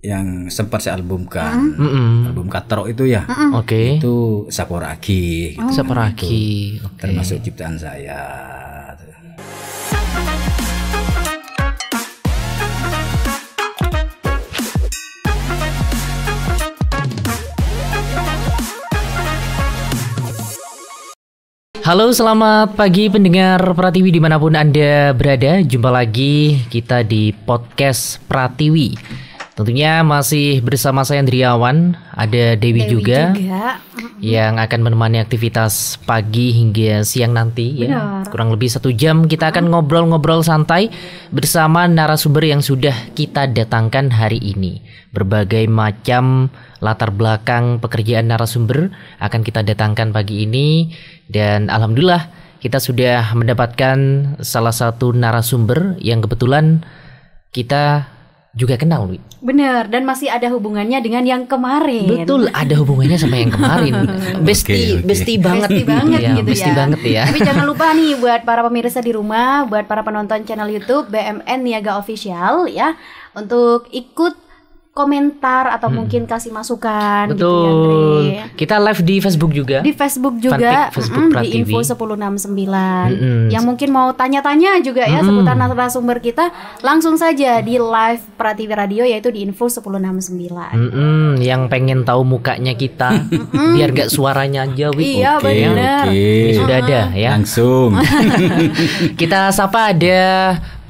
yang sempat saya albumkan, mm -hmm. album Katrok itu ya, mm -hmm. oke, okay. itu Saporaki gitu, oh. itu. okay. termasuk ciptaan saya. Halo selamat pagi pendengar Pratiwi dimanapun Anda berada Jumpa lagi kita di podcast Pratiwi Tentunya masih bersama saya Andriawan, ada Dewi, Dewi juga, juga yang akan menemani aktivitas pagi hingga siang nanti ya. Kurang lebih satu jam kita akan ngobrol-ngobrol santai bersama narasumber yang sudah kita datangkan hari ini. Berbagai macam latar belakang pekerjaan narasumber akan kita datangkan pagi ini dan alhamdulillah kita sudah mendapatkan salah satu narasumber yang kebetulan kita juga kenal, Wi. Bener, dan masih ada hubungannya dengan yang kemarin. Betul, ada hubungannya sama yang kemarin. besti, okay, okay. besti banget, besti banget gitu ya. Gitu besti ya. banget ya. Tapi jangan lupa nih buat para pemirsa di rumah, buat para penonton channel YouTube BMN Niaga Official ya, untuk ikut komentar atau hmm. mungkin kasih masukan Betul. gitu ya Kita live di Facebook juga. Di Facebook juga Facebook mm, di Info 1069. Mm -hmm. Yang mungkin mau tanya-tanya juga ya mm -hmm. seputar narasumber kita langsung saja di live Pratiwi Radio yaitu di Info 1069. Mm -hmm. Yang pengen tahu mukanya kita biar gak suaranya aja Wih. Iya okay, benar. Okay. Ya sudah ada ya. Langsung. kita sapa ada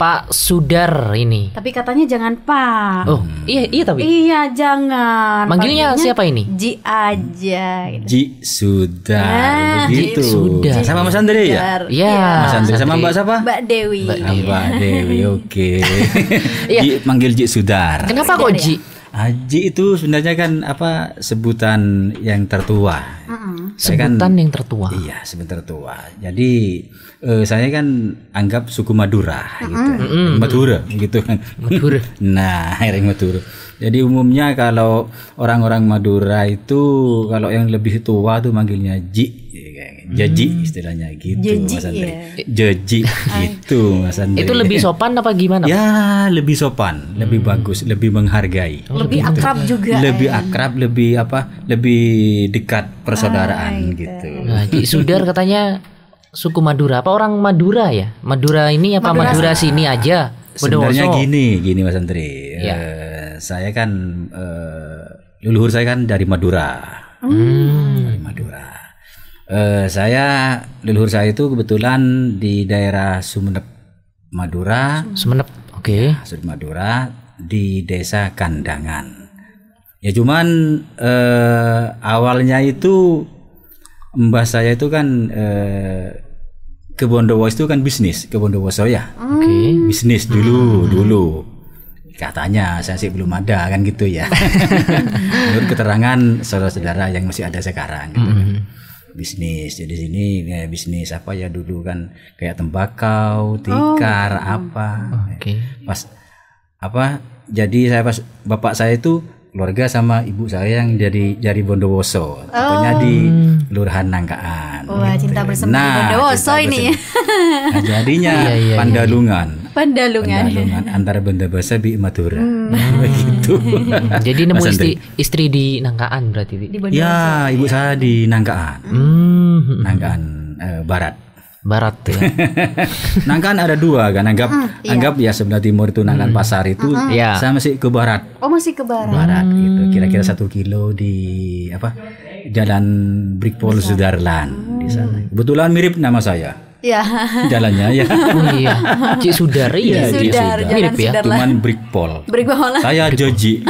Pak Sudar ini. Tapi katanya jangan Pak. Oh, iya iya tapi. Iya, jangan. Manggilnya Panggilnya siapa ini? Ji aja gitu. Ji Sudar. Nah, begitu. Ji Sudar. Sama Mas Andre ya? Iya. iya, iya. Mas Andre sama Mbak siapa? Mbak Dewi. Ah, Mbak Dewi, oke. iya. manggil Ji Sudar. Kenapa kok iya. Ji? Haji itu sebenarnya kan apa sebutan yang tertua. -uh. Saya kan Sebutan kan, yang tertua. Iya, sebutan tertua. Jadi eh, saya kan anggap suku Madura uh -uh. gitu. Uh -uh. Madura gitu kan. Madura. nah, akhirnya Madura. Jadi umumnya kalau orang-orang Madura itu kalau yang lebih tua tuh manggilnya Ji gitu kayak Jaji hmm. istilahnya gitu jeji, Mas Andri. Iya. Jeji gitu Mas Andri. Itu lebih sopan apa gimana? Ya, lebih sopan, hmm. lebih bagus, lebih menghargai. Oh, lebih gitu. akrab juga. Lebih eh. akrab, lebih apa? Lebih dekat persaudaraan ah, gitu. Iya. Nah, Sudar katanya suku Madura. Apa orang Madura ya? Madura ini apa Madura, Madura sini aja? Sebenarnya gini, gini Mas Andri. Ya. Uh, saya kan uh, leluhur saya kan dari Madura. Hmm. Dari Madura Uh, saya leluhur saya itu kebetulan di daerah Sumenep, Madura. Sumenep, oke. Okay. Ya, Sumenep Madura di desa Kandangan. Ya cuman eh, awalnya itu mbah saya itu kan eh, ke Bondowoso itu kan bisnis ke Bondowoso ya. Oke. Okay. Hmm. Bisnis dulu hmm. dulu. Katanya saya sih belum ada kan gitu ya. Menurut keterangan saudara-saudara yang masih ada sekarang. Gitu. Hmm. hmm bisnis. Jadi sini kayak bisnis apa ya dulu kan kayak tembakau, oh, tikar, oh. apa. Okay. Pas apa? Jadi saya pas bapak saya itu keluarga sama ibu saya yang jadi jadi Bondowoso, oh. di lurahan Nangkaan. Wah, gitu. cinta bersemi nah, Bondowoso ini. Nah, jadinya iya, iya, Pandalungan. Iya. Pandalungan. Pandalungan antara benda bahasa bi Madura. Hmm. Begitu. Hmm. Jadi nemu istri, istri di Nangkaan berarti. Di ya, ibu saya di Nangkaan. Hmm. Nangkaan eh, Barat barat ya. nangkan ada dua kan anggap mm, iya. anggap ya sebelah timur itu Nangkaan mm. pasar itu mm -hmm. hmm. Iya. saya masih ke barat oh masih ke barat barat mm. gitu hmm. kira-kira satu kilo di apa jalan Brickpol Sudarlan mm. di sana kebetulan mirip nama saya Ya. Jalannya ya. Oh iya. Cik Sudar ya? iya. Cik Sudar, Sudar. Mirip ya. Cuman Brikpol. Brikpol. Saya Joji.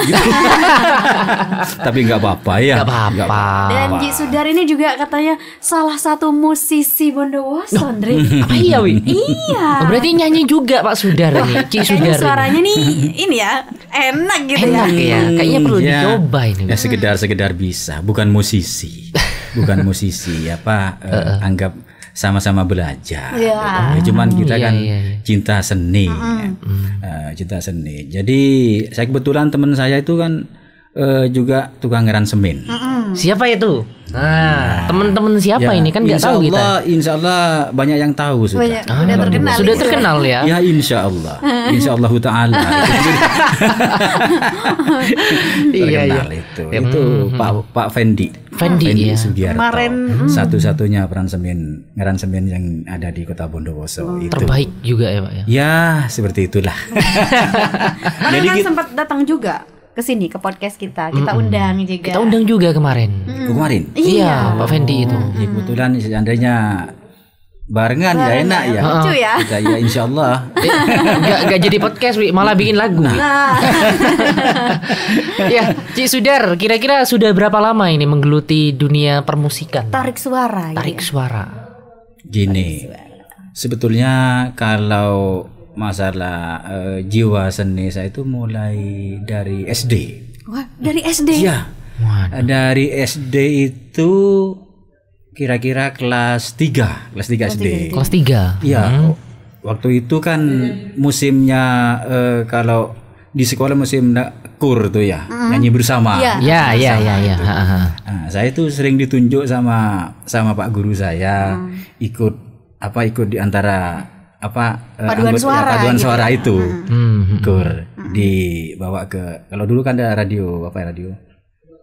Tapi nggak apa-apa ya. Nggak apa-apa. Dan Cik Sudar ini juga katanya salah satu musisi Bondowoso, Andre. Apa iya, Wi? iya. Oh, berarti nyanyi juga Pak Sudar ini. Cik Sudar. suaranya nih ini ya enak gitu ya. enak ya. ya. Kayaknya perlu ya. dicoba ini. Ya sekedar-sekedar bisa, bukan musisi. Bukan musisi ya Uh, uh, uh. anggap sama-sama belajar. Yeah. Gitu. Ya, cuman hmm. kita iya, kan yeah, yeah, cinta seni, mm. Ya. Uh, cinta seni. Jadi saya kebetulan teman saya itu kan uh, juga tukang ngeran semen. mm Siapa itu? Nah, nah teman-teman siapa ya, ini kan nggak tahu kita. Allah, insya Allah banyak yang tahu sudah. Banyak, ah, sudah terkenal. Sudah terkenal ya. Ya insya Allah, insya Allah taala. iya iya. Itu, ya, itu hmm Pak Pak Fendi. Fendi, Fendi ya. Sugiarto. Kemarin hmm. satu-satunya peran semen, ngeran semen yang ada di Kota Bondowoso hmm. itu. Terbaik juga ya Pak ya. Ya seperti itulah. Jadi kan kita, sempat datang juga ke sini ke podcast kita. Kita mm -mm. undang juga. Kita undang juga kemarin. Mm. Kemarin. Iya. iya, Pak Fendi itu. Mm. Ya, kebetulan seandainya barengan Barang ya enak ya. Lucu ya. Kita, ya insya Allah. Eh, gak, gak jadi podcast malah bikin lagu. Nah. ya Cik Sudar kira-kira sudah berapa lama ini menggeluti dunia permusikan? Tarik suara. Tarik ya. suara. Gini. Tarik suara. Sebetulnya kalau masalah uh, jiwa seni saya itu mulai dari SD. Wah, dari SD? Iya. Dari SD itu kira-kira kelas 3, kelas 3 SD. Kelas 3. Iya. Hmm. Waktu itu kan musimnya uh, kalau di sekolah musim kur tuh ya, hmm. nyanyi bersama. Iya, iya, iya, iya, iya. Nah, saya itu sering ditunjuk sama sama Pak guru saya hmm. ikut apa ikut di antara apa eh, paduan uh, suara, paduan gitu ya. suara ya. itu hmm. hmm. hmm, hmm kur hmm. dibawa ke kalau dulu kan ada radio apa ya radio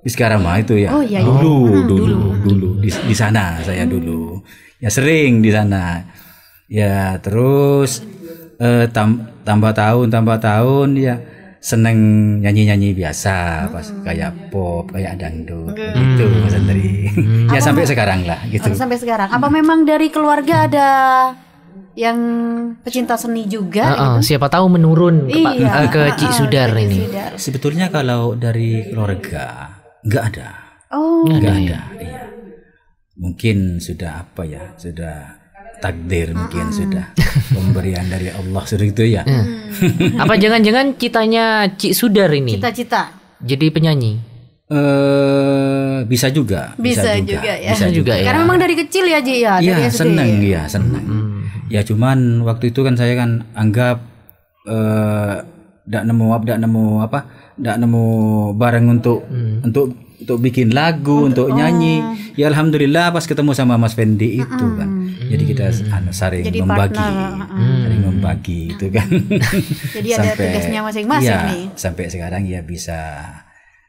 Iskarama itu ya. Oh, iya, iya. Dulu, oh. dulu, dulu, dulu di, di sana saya hmm. dulu. Ya sering di sana. Ya terus eh, tam, tambah tahun tambah tahun ya seneng nyanyi-nyanyi biasa hmm. pas kayak pop kayak dangdut gitu, hmm. gitu Mas Andri. Hmm. ya sampai sekarang lah gitu. Sampai sekarang. Apa memang dari keluarga ada yang pecinta seni juga. Uh -uh, gitu. Siapa tahu menurun ke, iya, ke, ke Cik Sudar uh, ini. Sudar. Sebetulnya kalau dari keluarga nggak ada, oh. nggak ada. Iya. Mungkin sudah apa ya, sudah takdir mungkin uh -huh. sudah pemberian dari Allah sudah itu ya. Hmm. apa jangan-jangan citanya Cik Sudar ini? Cita-cita. Jadi penyanyi. Uh, bisa juga, bisa, bisa juga, juga ya. Bisa juga ya. Karena memang dari kecil ya, Ji ya. Iya, senang, ya, senang. Hmm ya cuman waktu itu kan saya kan anggap tidak eh, uh, nemu apa tidak nemu apa tidak nemu barang untuk hmm. untuk untuk bikin lagu untuk, untuk nyanyi oh. ya alhamdulillah pas ketemu sama Mas Fendi itu kan jadi kita hmm. Anu, saring jadi membagi hmm. saring membagi itu kan jadi sampai, tugasnya masing-masing ya, nih sampai sekarang ya bisa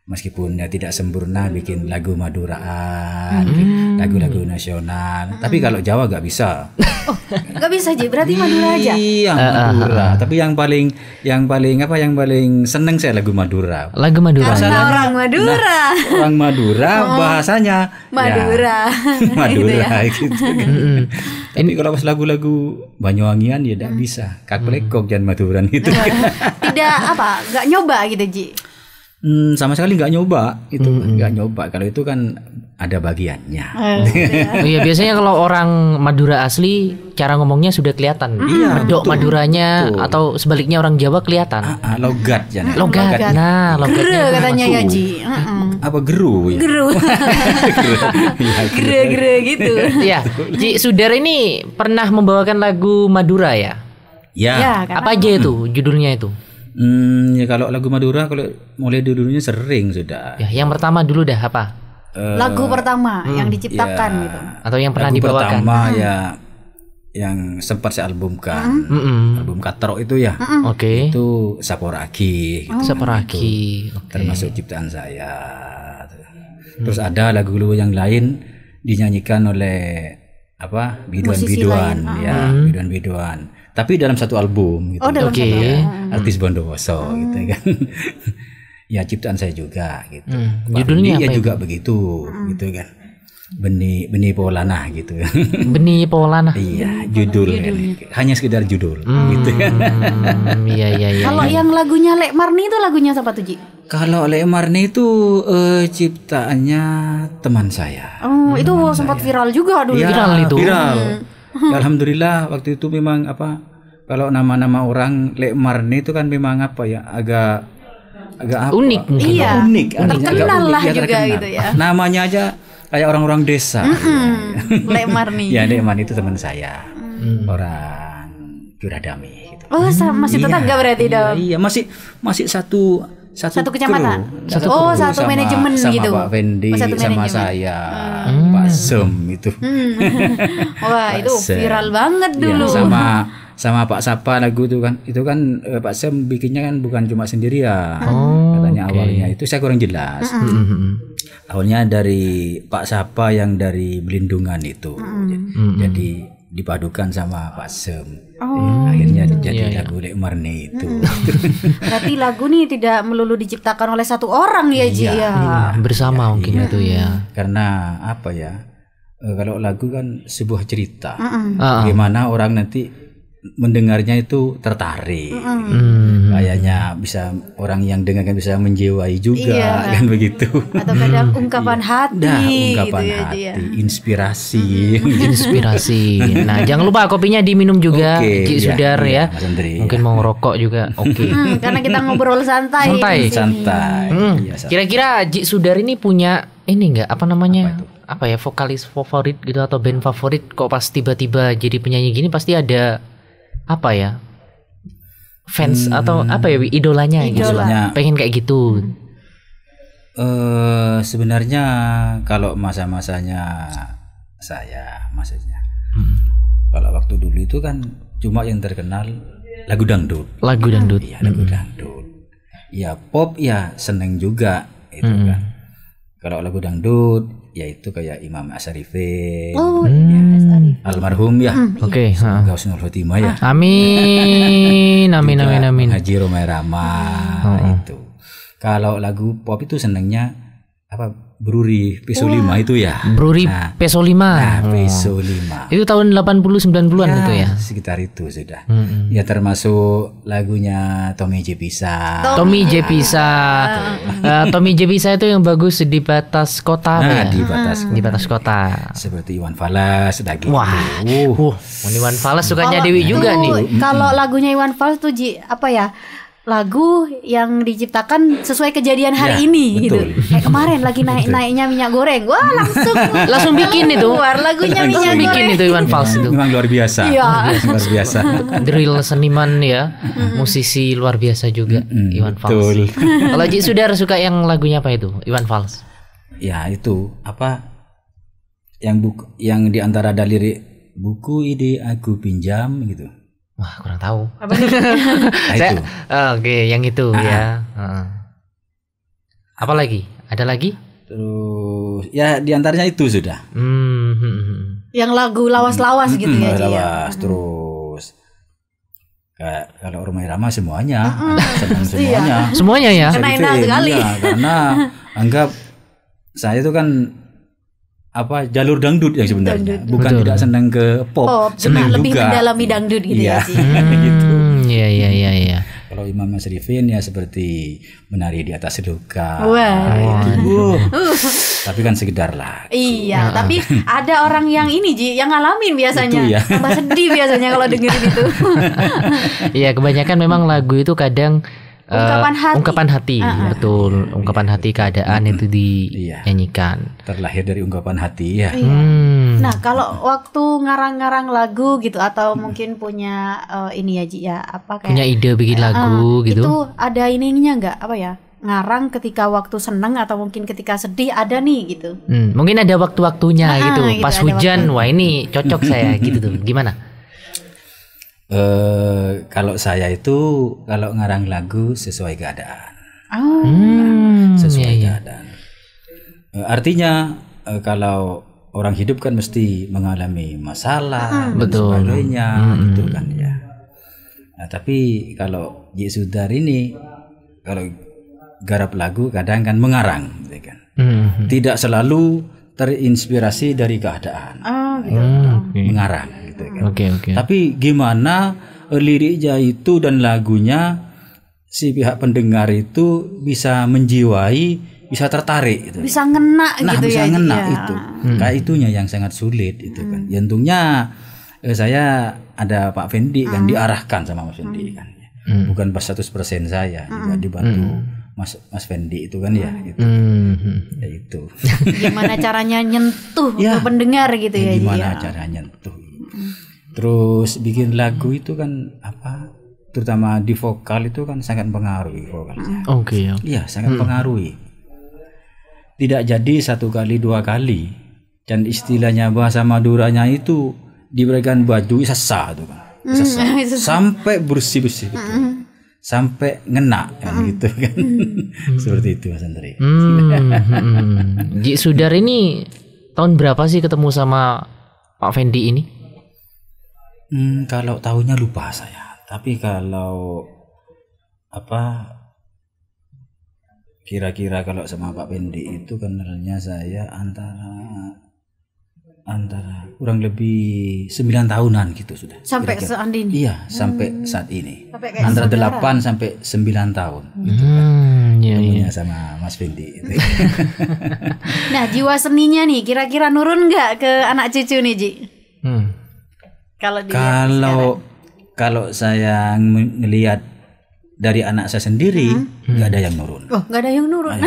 meskipun ya tidak sempurna iya. bikin lagu Maduraan, hmm. lagu-lagu nasional. Hmm. Tapi kalau Jawa nggak bisa. Oh, nggak bisa aja. Berarti iya, Madura aja. Iya Madura. Ah, ah, ah, Tapi yang paling yang paling apa yang paling seneng saya lagu Madura. Lagu Madura. Karena orang Madura. Nah, orang Madura oh, bahasanya ya. Madura. Ya, Madura gitu. Ya. gitu. Hmm. kalau pas lagu-lagu Banyuwangian ya nggak hmm. bisa. Kaklekok hmm. dan Maduran itu. Nah, tidak apa, nggak nyoba gitu Ji hmm, sama sekali nggak nyoba itu hmm, hmm. nggak mm -hmm. nyoba kalau itu kan ada bagiannya oh, iya. iya biasanya kalau orang Madura asli cara ngomongnya sudah kelihatan mm-hmm. medok iya, betul, Maduranya betul. atau sebaliknya orang Jawa kelihatan uh ah, logat ya logat. logat nah logatnya geru, katanya ya Ji uh -uh. apa geru ya geru geru iya, geru gitu ya Ji Sudar ini pernah membawakan lagu Madura ya ya, ya apa aja itu judulnya itu Hmm, ya kalau lagu Madura kalau mulai dulunya sering sudah. Ya, yang pertama dulu dah apa? Uh, lagu pertama hmm, yang diciptakan ya, gitu. Atau yang pernah lagu dibawakan. Pertama hmm. ya yang sempat saya albumkan. Hmm. hmm. Album Katro itu ya. Hmm. Oke. Okay. Itu Saporaki gitu. Oh. Saporaki. okay. Termasuk ciptaan saya. Hmm. Terus hmm. ada lagu yang lain dinyanyikan oleh apa? biduan-biduan biduan, ya, hmm. biduan-biduan. Hmm tapi dalam satu album gitu. Oh, dalam okay. satu artis hmm. Bondowoso hmm. gitu ya kan. ya ciptaan saya juga gitu. Hmm. Judulnya apa ya itu? juga begitu hmm. gitu ya kan. Benih benih polana gitu. benih polana. iya, judul Judulnya. hanya sekedar judul hmm. gitu kan. iya iya iya. Kalau iya. yang lagunya Lek Marni itu lagunya siapa tuh, Ji? Kalau Lek Marni itu uh, ciptaannya teman saya. Oh, teman itu saya. sempat viral juga dulu. Ya, viral itu. Viral. Hmm ya, alhamdulillah waktu itu memang apa kalau nama-nama orang Lek itu kan memang apa ya agak agak apa? unik agak iya. unik artinya terkenal agak unik, lah ya, juga terkenal. gitu ya namanya aja kayak orang-orang desa mm -hmm. ya. Lek Marni ya Lek itu teman saya mm. orang Juradami gitu. oh sama, mm, masih iya. tetangga iya, berarti iya, dong iya masih masih satu satu, satu kecamatan kru, satu oh satu sama, manajemen sama gitu Pak Fendi oh, satu sama saya mm asem hmm. itu. Hmm. Wah, itu viral banget iya, dulu. Ya, sama sama Pak Sapa lagu itu kan. Itu kan eh, Pak Sem bikinnya kan bukan cuma sendirian. Hmm. Oh, katanya okay. awalnya itu saya kurang jelas. Hmm. hmm. Awalnya dari Pak Sapa yang dari Belindungan itu. Hmm. Jadi, hmm. jadi dipadukan sama Pak Sem. Oh, hmm. Akhirnya hmm. jadi yeah, iya. lagu yeah. Marni itu. Hmm. Berarti lagu nih tidak melulu diciptakan oleh satu orang ya Ji iya. Ya? iya bersama ya, mungkin iya. itu ya. Hmm. Karena apa ya? Eh, kalau lagu kan sebuah cerita. Uh -uh. Bagaimana orang nanti mendengarnya itu tertarik mm. kayaknya bisa orang yang dengarkan bisa menjiwai juga iya. kan begitu atau kadang ungkapan iya. hati nah, gitu ya, ungkapan gitu hati ya, inspirasi mm. inspirasi nah jangan lupa kopinya diminum juga okay, Ki iya, Sudar iya, ya, ya. Andri, mungkin iya. mau rokok juga oke okay. mm, karena kita ngobrol santai santai santai mm. kira-kira Ji Sudar ini punya ini enggak apa namanya apa itu? apa ya vokalis favorit gitu atau band favorit kok pas tiba-tiba jadi penyanyi gini pasti ada apa ya fans hmm. atau apa ya idolanya, gitu. idolanya. gitu pengen kayak gitu uh, sebenarnya kalau masa-masanya saya maksudnya hmm. kalau waktu dulu itu kan cuma yang terkenal lagu dangdut lagu dangdut ya lagu hmm. dangdut ya pop ya seneng juga itu hmm. kan kalau lagu dangdut yaitu kayak Imam Asarifin oh, ya, Hmm. almarhum ya. Hmm. Oke, okay, semoga husnul ya. Ah. Amin. Amin amin amin. Haji Romai Rama hmm. itu. Kalau lagu pop itu senangnya apa Bruri Peso Wah. 5 itu ya. Bruri nah, Peso 5. Nah, Peso 5. Itu tahun 80 90-an ya, itu ya. Sekitar itu sudah. Hmm. Ya termasuk lagunya Tommy J Pisa. Tommy J nah, Pisa. Eh, Tommy J Pisa itu yang bagus di batas kota nah, ya. di batas kota. Di batas kota. Seperti Iwan Fals dan gitu. Wah. Uh. uh. Iwan Fals sukanya kalo, Dewi juga itu, nih. Kalau lagunya Iwan Fals tuh apa ya? lagu yang diciptakan sesuai kejadian hari ya, ini betul. gitu. Kayak kemarin lagi naik naiknya minyak goreng. Wah, langsung langsung bikin itu. luar lagunya minyak goreng. bikin itu Iwan Fals itu. Memang luar biasa. ya luar biasa. Drill seniman ya, musisi luar biasa juga Iwan Fals. Kalau Ji Sudar suka yang lagunya apa itu? Iwan Fals. Ya, itu apa yang buku yang di antara ada buku ide aku pinjam gitu. Wah kurang tahu. Apa nah, Saya, itu. Oke, okay, yang itu ah. ah. ya. Uh. Apa lagi? Ada lagi? Terus ya diantaranya itu sudah. Hmm, hmm, hmm, hmm. Yang lagu lawas-lawas hmm. gitu hmm. ya. Lawas ya. terus. Kayak kalau rumah irama semuanya, uh ah, senang ah. semuanya. Iya. semuanya ya. enak enak sekali. Ya, karena anggap saya itu kan apa jalur dangdut yang sebenarnya dangdut. bukan Betul. tidak senang ke pop, pop senang lebih juga. mendalami dangdut gitu iya. ya, sih gitu. hmm, Iya, gitu ya ya kalau Imam Mas Rifin ya seperti menari di atas seduka wah nah, uh. tapi kan sekedar lah iya nah. tapi ada orang yang ini Ji yang ngalamin biasanya ya. tambah sedih biasanya kalau dengerin itu iya kebanyakan memang lagu itu kadang ungkapan eh, hati, ungkapan hati uh-huh. betul ungkapan iya, hati iya. keadaan itu iya. dinyanyikan terlahir dari ungkapan hati ya hmm. nah kalau waktu ngarang-ngarang lagu gitu atau hmm. mungkin punya uh, ini ya Ji ya apa kayak punya ide bikin eh, lagu uh, gitu itu ada ininya nggak apa ya ngarang ketika waktu seneng atau mungkin ketika sedih ada nih gitu hmm, mungkin ada waktu-waktunya nah, gitu pas hujan waktu. wah ini cocok saya gitu tuh gimana Eh, kalau saya itu kalau ngarang lagu sesuai keadaan. Oh. Hmm, sesuai iya, iya. keadaan. Uh, artinya uh, kalau orang hidup kan mesti mengalami masalah ah, dan betul. sebagainya hmm. gitu hmm. kan ya. Nah, tapi kalau Ji Sudar ini kalau garap lagu kadang kan mengarang gitu kan. Hmm. hmm. Tidak selalu terinspirasi dari keadaan. Oh, gitu. hmm, okay. Mengarang gitu kan. Oke okay, oke. Okay. Tapi gimana liriknya itu dan lagunya si pihak pendengar itu bisa menjiwai, bisa tertarik gitu. Bisa ngena nah, gitu bisa ya. bisa ngena ya. itu. Hmm. Kayak itunya yang sangat sulit itu kan. hmm. kan. Ya untungnya eh, saya ada Pak Fendi hmm. kan ah. diarahkan sama Mas Fendi hmm. kan. Hmm. Bukan pas 100% saya hmm. juga dibantu. Hmm. Mas Mas Fendi itu kan ya hmm. gitu. Hmm. Ya itu. Gimana caranya nyentuh ya, pendengar gitu ya. ya gimana ya. caranya nyentuh terus bikin lagu itu kan apa terutama di vokal itu kan sangat mempengaruhi vokalnya. Oke. Okay, ya. okay. Iya sangat hmm. mempengaruhi. Tidak jadi satu kali dua kali dan istilahnya bahasa Maduranya itu diberikan baju sasa itu kan. Hmm, sasa sampai bersih bersih gitu. Hmm. Sampai ngena kan gitu kan. Seperti itu Mas Andri. Jadi Sudar ini tahun berapa sih ketemu sama Pak Fendi ini? Hmm, kalau tahunya lupa saya. Tapi kalau apa kira-kira kalau sama Pak Pendi itu kenalnya saya antara antara kurang lebih 9 tahunan gitu sudah. Sampai kira -kira. saat ini. Iya, sampai hmm. saat ini. Sampai antara saudara. 8 sampai 9 tahun hmm. gitu kan. Iya, iya. sama Mas Fendi. nah, jiwa seninya nih kira-kira nurun nggak ke anak cucu nih, Ji? Hmm kalau kalau kalau saya melihat dari anak saya sendiri hmm. nggak hmm. ada yang nurun. Oh, nggak ada yang nurun.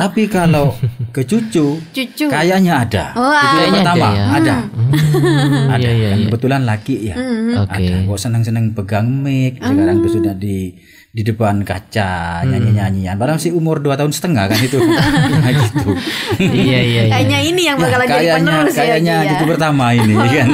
Tapi kalau ke cucu, cucu. kayaknya ada. Oh, itu yang pertama, ada. Ya? ada. Hmm. Iya, ada. Ya, ya, ya. Kebetulan laki ya. Hmm. Ada. Kok senang-senang pegang mic, hmm. Ah. itu sudah di di depan kaca hmm. nyanyi-nyanyian. Padahal masih umur dua tahun setengah kan itu. nah, gitu. iya, iya, iya. Kayaknya ini yang bakal nah, jadi penerus ya, kayaknya ya. itu pertama ini kan.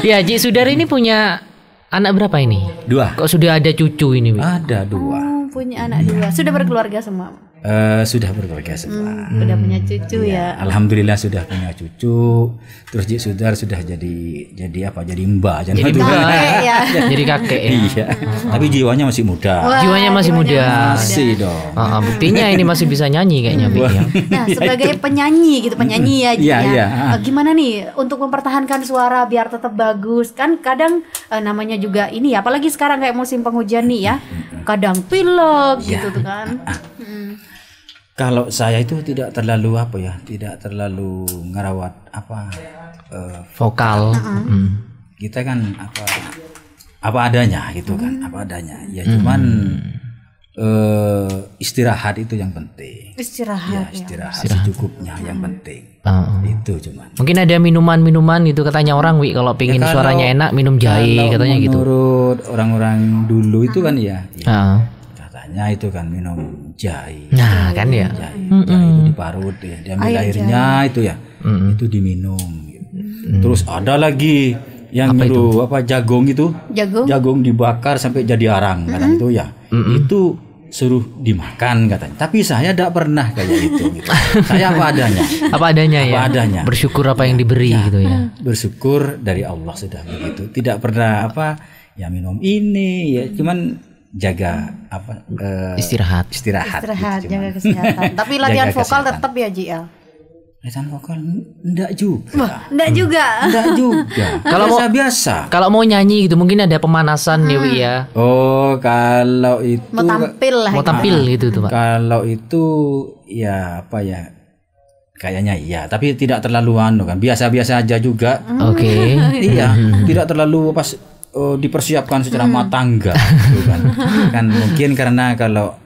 Ya, Ji Sudar ini punya anak berapa ini? Dua. Kok sudah ada cucu ini? Ada dua. Oh, punya anak dua. Sudah berkeluarga semua. Uh, sudah berkeluarga semua. Hmm, sudah punya cucu ya, ya. Alhamdulillah sudah punya cucu. Terus Ji Sudar sudah jadi jadi apa? Jadi mbak jadi Kakek, ya. Iya. jadi kakek ya. Iya. Oh. Tapi jiwanya masih muda. Wah, jiwanya masih jiwanya muda. Masih dong. Uh, buktinya ini masih bisa nyanyi kayaknya Wah. Ya. Nah, iya, sebagai penyanyi gitu, penyanyi ya jadi iya, ya. ya. Uh, gimana nih untuk mempertahankan suara biar tetap bagus? Kan kadang uh, namanya juga ini ya, apalagi sekarang kayak musim penghujan nih ya. Kadang pilek ya. gitu tuh kan. Hmm kalau saya itu tidak terlalu apa ya tidak terlalu ngerawat apa uh, vokal mm. kita kan apa apa adanya gitu kan hmm. apa adanya ya mm. cuman uh, istirahat itu yang penting istirahat ya, ya. istirahat, ya. secukupnya yang hmm. penting uh, uh. itu cuman mungkin ada minuman-minuman gitu katanya orang wi kalau pingin ya, kalau, suaranya enak minum jahe katanya menurut gitu menurut orang-orang dulu itu hmm. kan ya, ya uh airnya nah, itu kan minum jahe. Nah, jahe, kan ya. Jahe, mm -mm. jahe itu diparut ya, dia Air airnya jahe. itu ya. Mm -mm. Itu diminum gitu. mm. Terus ada lagi yang apa itu apa jagung itu? Jagung. Jagung dibakar sampai jadi arang mm -mm. katanya itu ya. Mm -mm. Itu suruh dimakan katanya. Tapi saya tidak pernah kayak gitu. gitu. saya apa adanya. Apa adanya apa ya. adanya. Bersyukur apa yang iya, diberi ya, gitu ya. Bersyukur dari Allah sudah begitu. Tidak pernah apa ya minum ini ya cuman jaga apa uh, istirahat istirahat, gitu istirahat jaga kesehatan tapi latihan jaga vokal kesehatan. tetap ya JL latihan vokal enggak juga enggak hmm. juga enggak juga kalau mau biasa kalau mau nyanyi gitu mungkin ada pemanasan hmm. Dewi ya oh kalau itu mau tampil lah mau gitu. tampil nah, gitu tuh pak kalau itu ya apa ya kayaknya iya tapi tidak terlalu anu kan biasa-biasa aja juga oke okay. iya tidak terlalu pas uh, dipersiapkan secara hmm. matang enggak gitu kan. kan mungkin karena kalau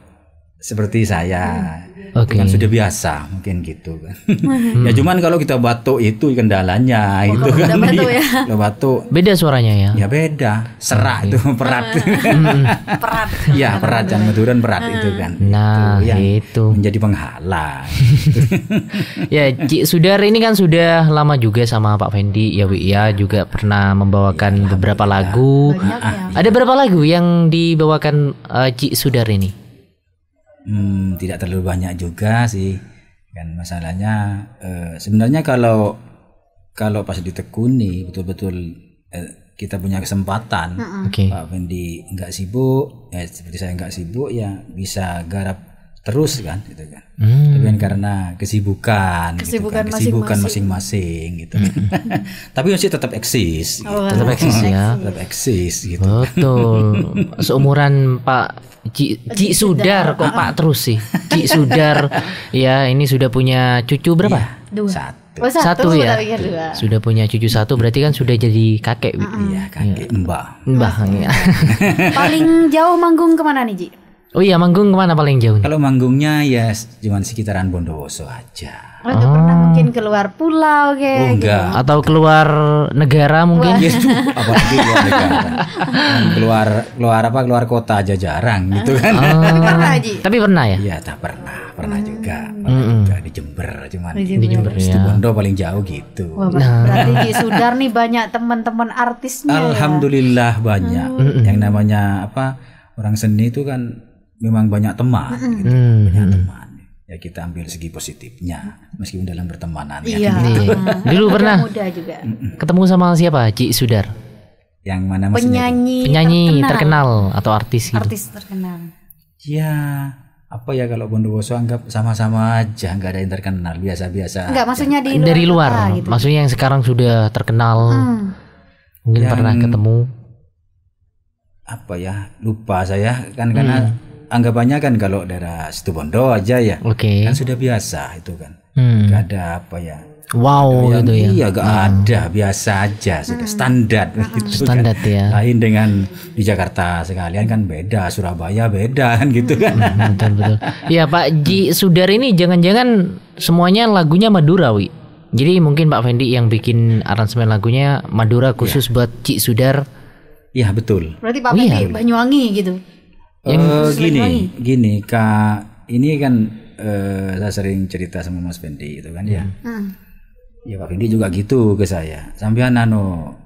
seperti saya hmm okay. dengan sudah biasa mungkin gitu kan ya hmm. cuman kalau kita batuk itu kendalanya oh, itu kan batuk iya. ya kalau batuk beda suaranya ya ya beda serak okay. itu perat hmm. hmm. perat ya perat dan meduran perat hmm. itu kan nah itu, itu. menjadi penghalang ya Cik Sudar ini kan sudah lama juga sama Pak Fendi ya Wi ya juga pernah membawakan iya, ya, beberapa lagu Banyak, ya. ada berapa lagu yang dibawakan uh, eh, Cik Sudar ini hmm, tidak terlalu banyak juga sih kan masalahnya eh, sebenarnya kalau kalau pas ditekuni betul-betul eh, kita punya kesempatan mm -hmm. okay. Pak Fendi nggak sibuk ya seperti saya nggak sibuk ya bisa garap terus kan gitu kan hmm. tapi kan karena kesibukan kesibukan gitu kan. kesibukan masing-masing gitu Hmm. tapi masih tetap eksis gitu. Oh, tetap eksis ya tetap eksis gitu betul seumuran Pak Ji, Ji Sudar kok ah. Pak terus sih Ji Sudar ya ini sudah punya cucu berapa ya, dua satu Oh, satu, satu ya. Sudah punya cucu satu berarti kan sudah jadi kakek. Iya, kakek mbah. Mbah ya. Paling jauh manggung kemana nih, Ji? Oh iya, manggung kemana paling jauh? Kalau manggungnya ya cuman sekitaran Bondowoso aja. Oh, oh. pernah mungkin keluar pulau kayak oh, enggak. Gitu. Atau keluar negara mungkin? Yes, ya, apalagi keluar negara. keluar keluar apa? Keluar kota aja jarang gitu kan. Oh. Tapi pernah Tapi pernah ya? Iya, tak pernah. Pernah hmm. juga. Pernah hmm. juga di Jember cuman. Di Jember, di Jember ya. Bondo paling jauh gitu. Wah, nah. berarti di Sudar nih banyak teman-teman artisnya. Ya. Alhamdulillah ya? banyak. Hmm. Yang namanya apa? Orang seni itu kan memang banyak teman mm gitu, hmm. banyak teman ya kita ambil segi positifnya meskipun dalam pertemanan iya, ya gitu. dulu pernah muda juga. ketemu sama siapa Cik Sudar yang mana penyanyi penyanyi terkenal. terkenal atau artis gitu. artis terkenal ya apa ya kalau Bondowoso anggap sama-sama aja nggak ada yang terkenal biasa-biasa nggak maksudnya di luar dari luar gitu. maksudnya yang sekarang sudah terkenal hmm. mungkin yang, pernah ketemu apa ya lupa saya kan karena hmm anggapannya kan kalau daerah Situbondo aja ya, okay. kan sudah biasa itu kan, hmm. gak ada apa ya. Wow, gitu yang, gitu ya. Iya, gak hmm. ada, biasa aja, sudah hmm. standar hmm. gitu kan. standar, kan. Ya. Lain dengan di Jakarta sekalian kan beda, Surabaya beda kan gitu kan. Hmm, hmm, betul betul. Iya Pak Ji Sudar ini jangan-jangan semuanya lagunya Madura wi Jadi mungkin Pak Fendi yang bikin aransemen lagunya Madura khusus ya. buat Cik Sudar. Iya betul. Berarti Pak iya. Fendi iya. Banyuwangi gitu uh, gini, gini kak, ini kan uh, saya sering cerita sama Mas Fendi itu kan ya. Hmm. Ah. Ya Pak Fendi juga gitu ke saya. Sampean Nano,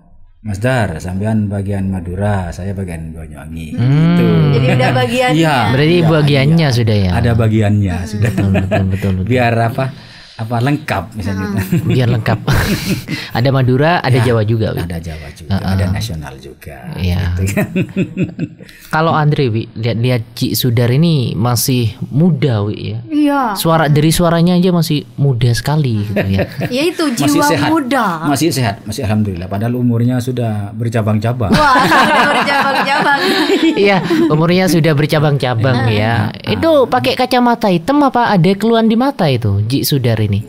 Mas Dar, sampean bagian Madura, saya bagian Banyuwangi. Hmm. Gitu. Jadi ada bagiannya. Iya, berarti ya, bagiannya ya. sudah ya. Ada bagiannya hmm. sudah. Betul, betul, betul, betul. Biar apa? apa lengkap misalnya hmm. biar lengkap ada Madura ada ya, Jawa juga wi. ada Jawa juga uh -uh. ada nasional juga ya. gitu kan kalau Andre wi lihat lihat Cik Sudar ini masih muda wi ya iya suara dari suaranya aja masih muda sekali gitu ya ya itu jiwa masih sehat. muda masih sehat masih alhamdulillah padahal umurnya sudah bercabang-cabang bercabang-cabang iya umurnya sudah bercabang-cabang ya itu pakai kacamata hitam apa ada keluhan di mata itu Cik Sudar hari ini?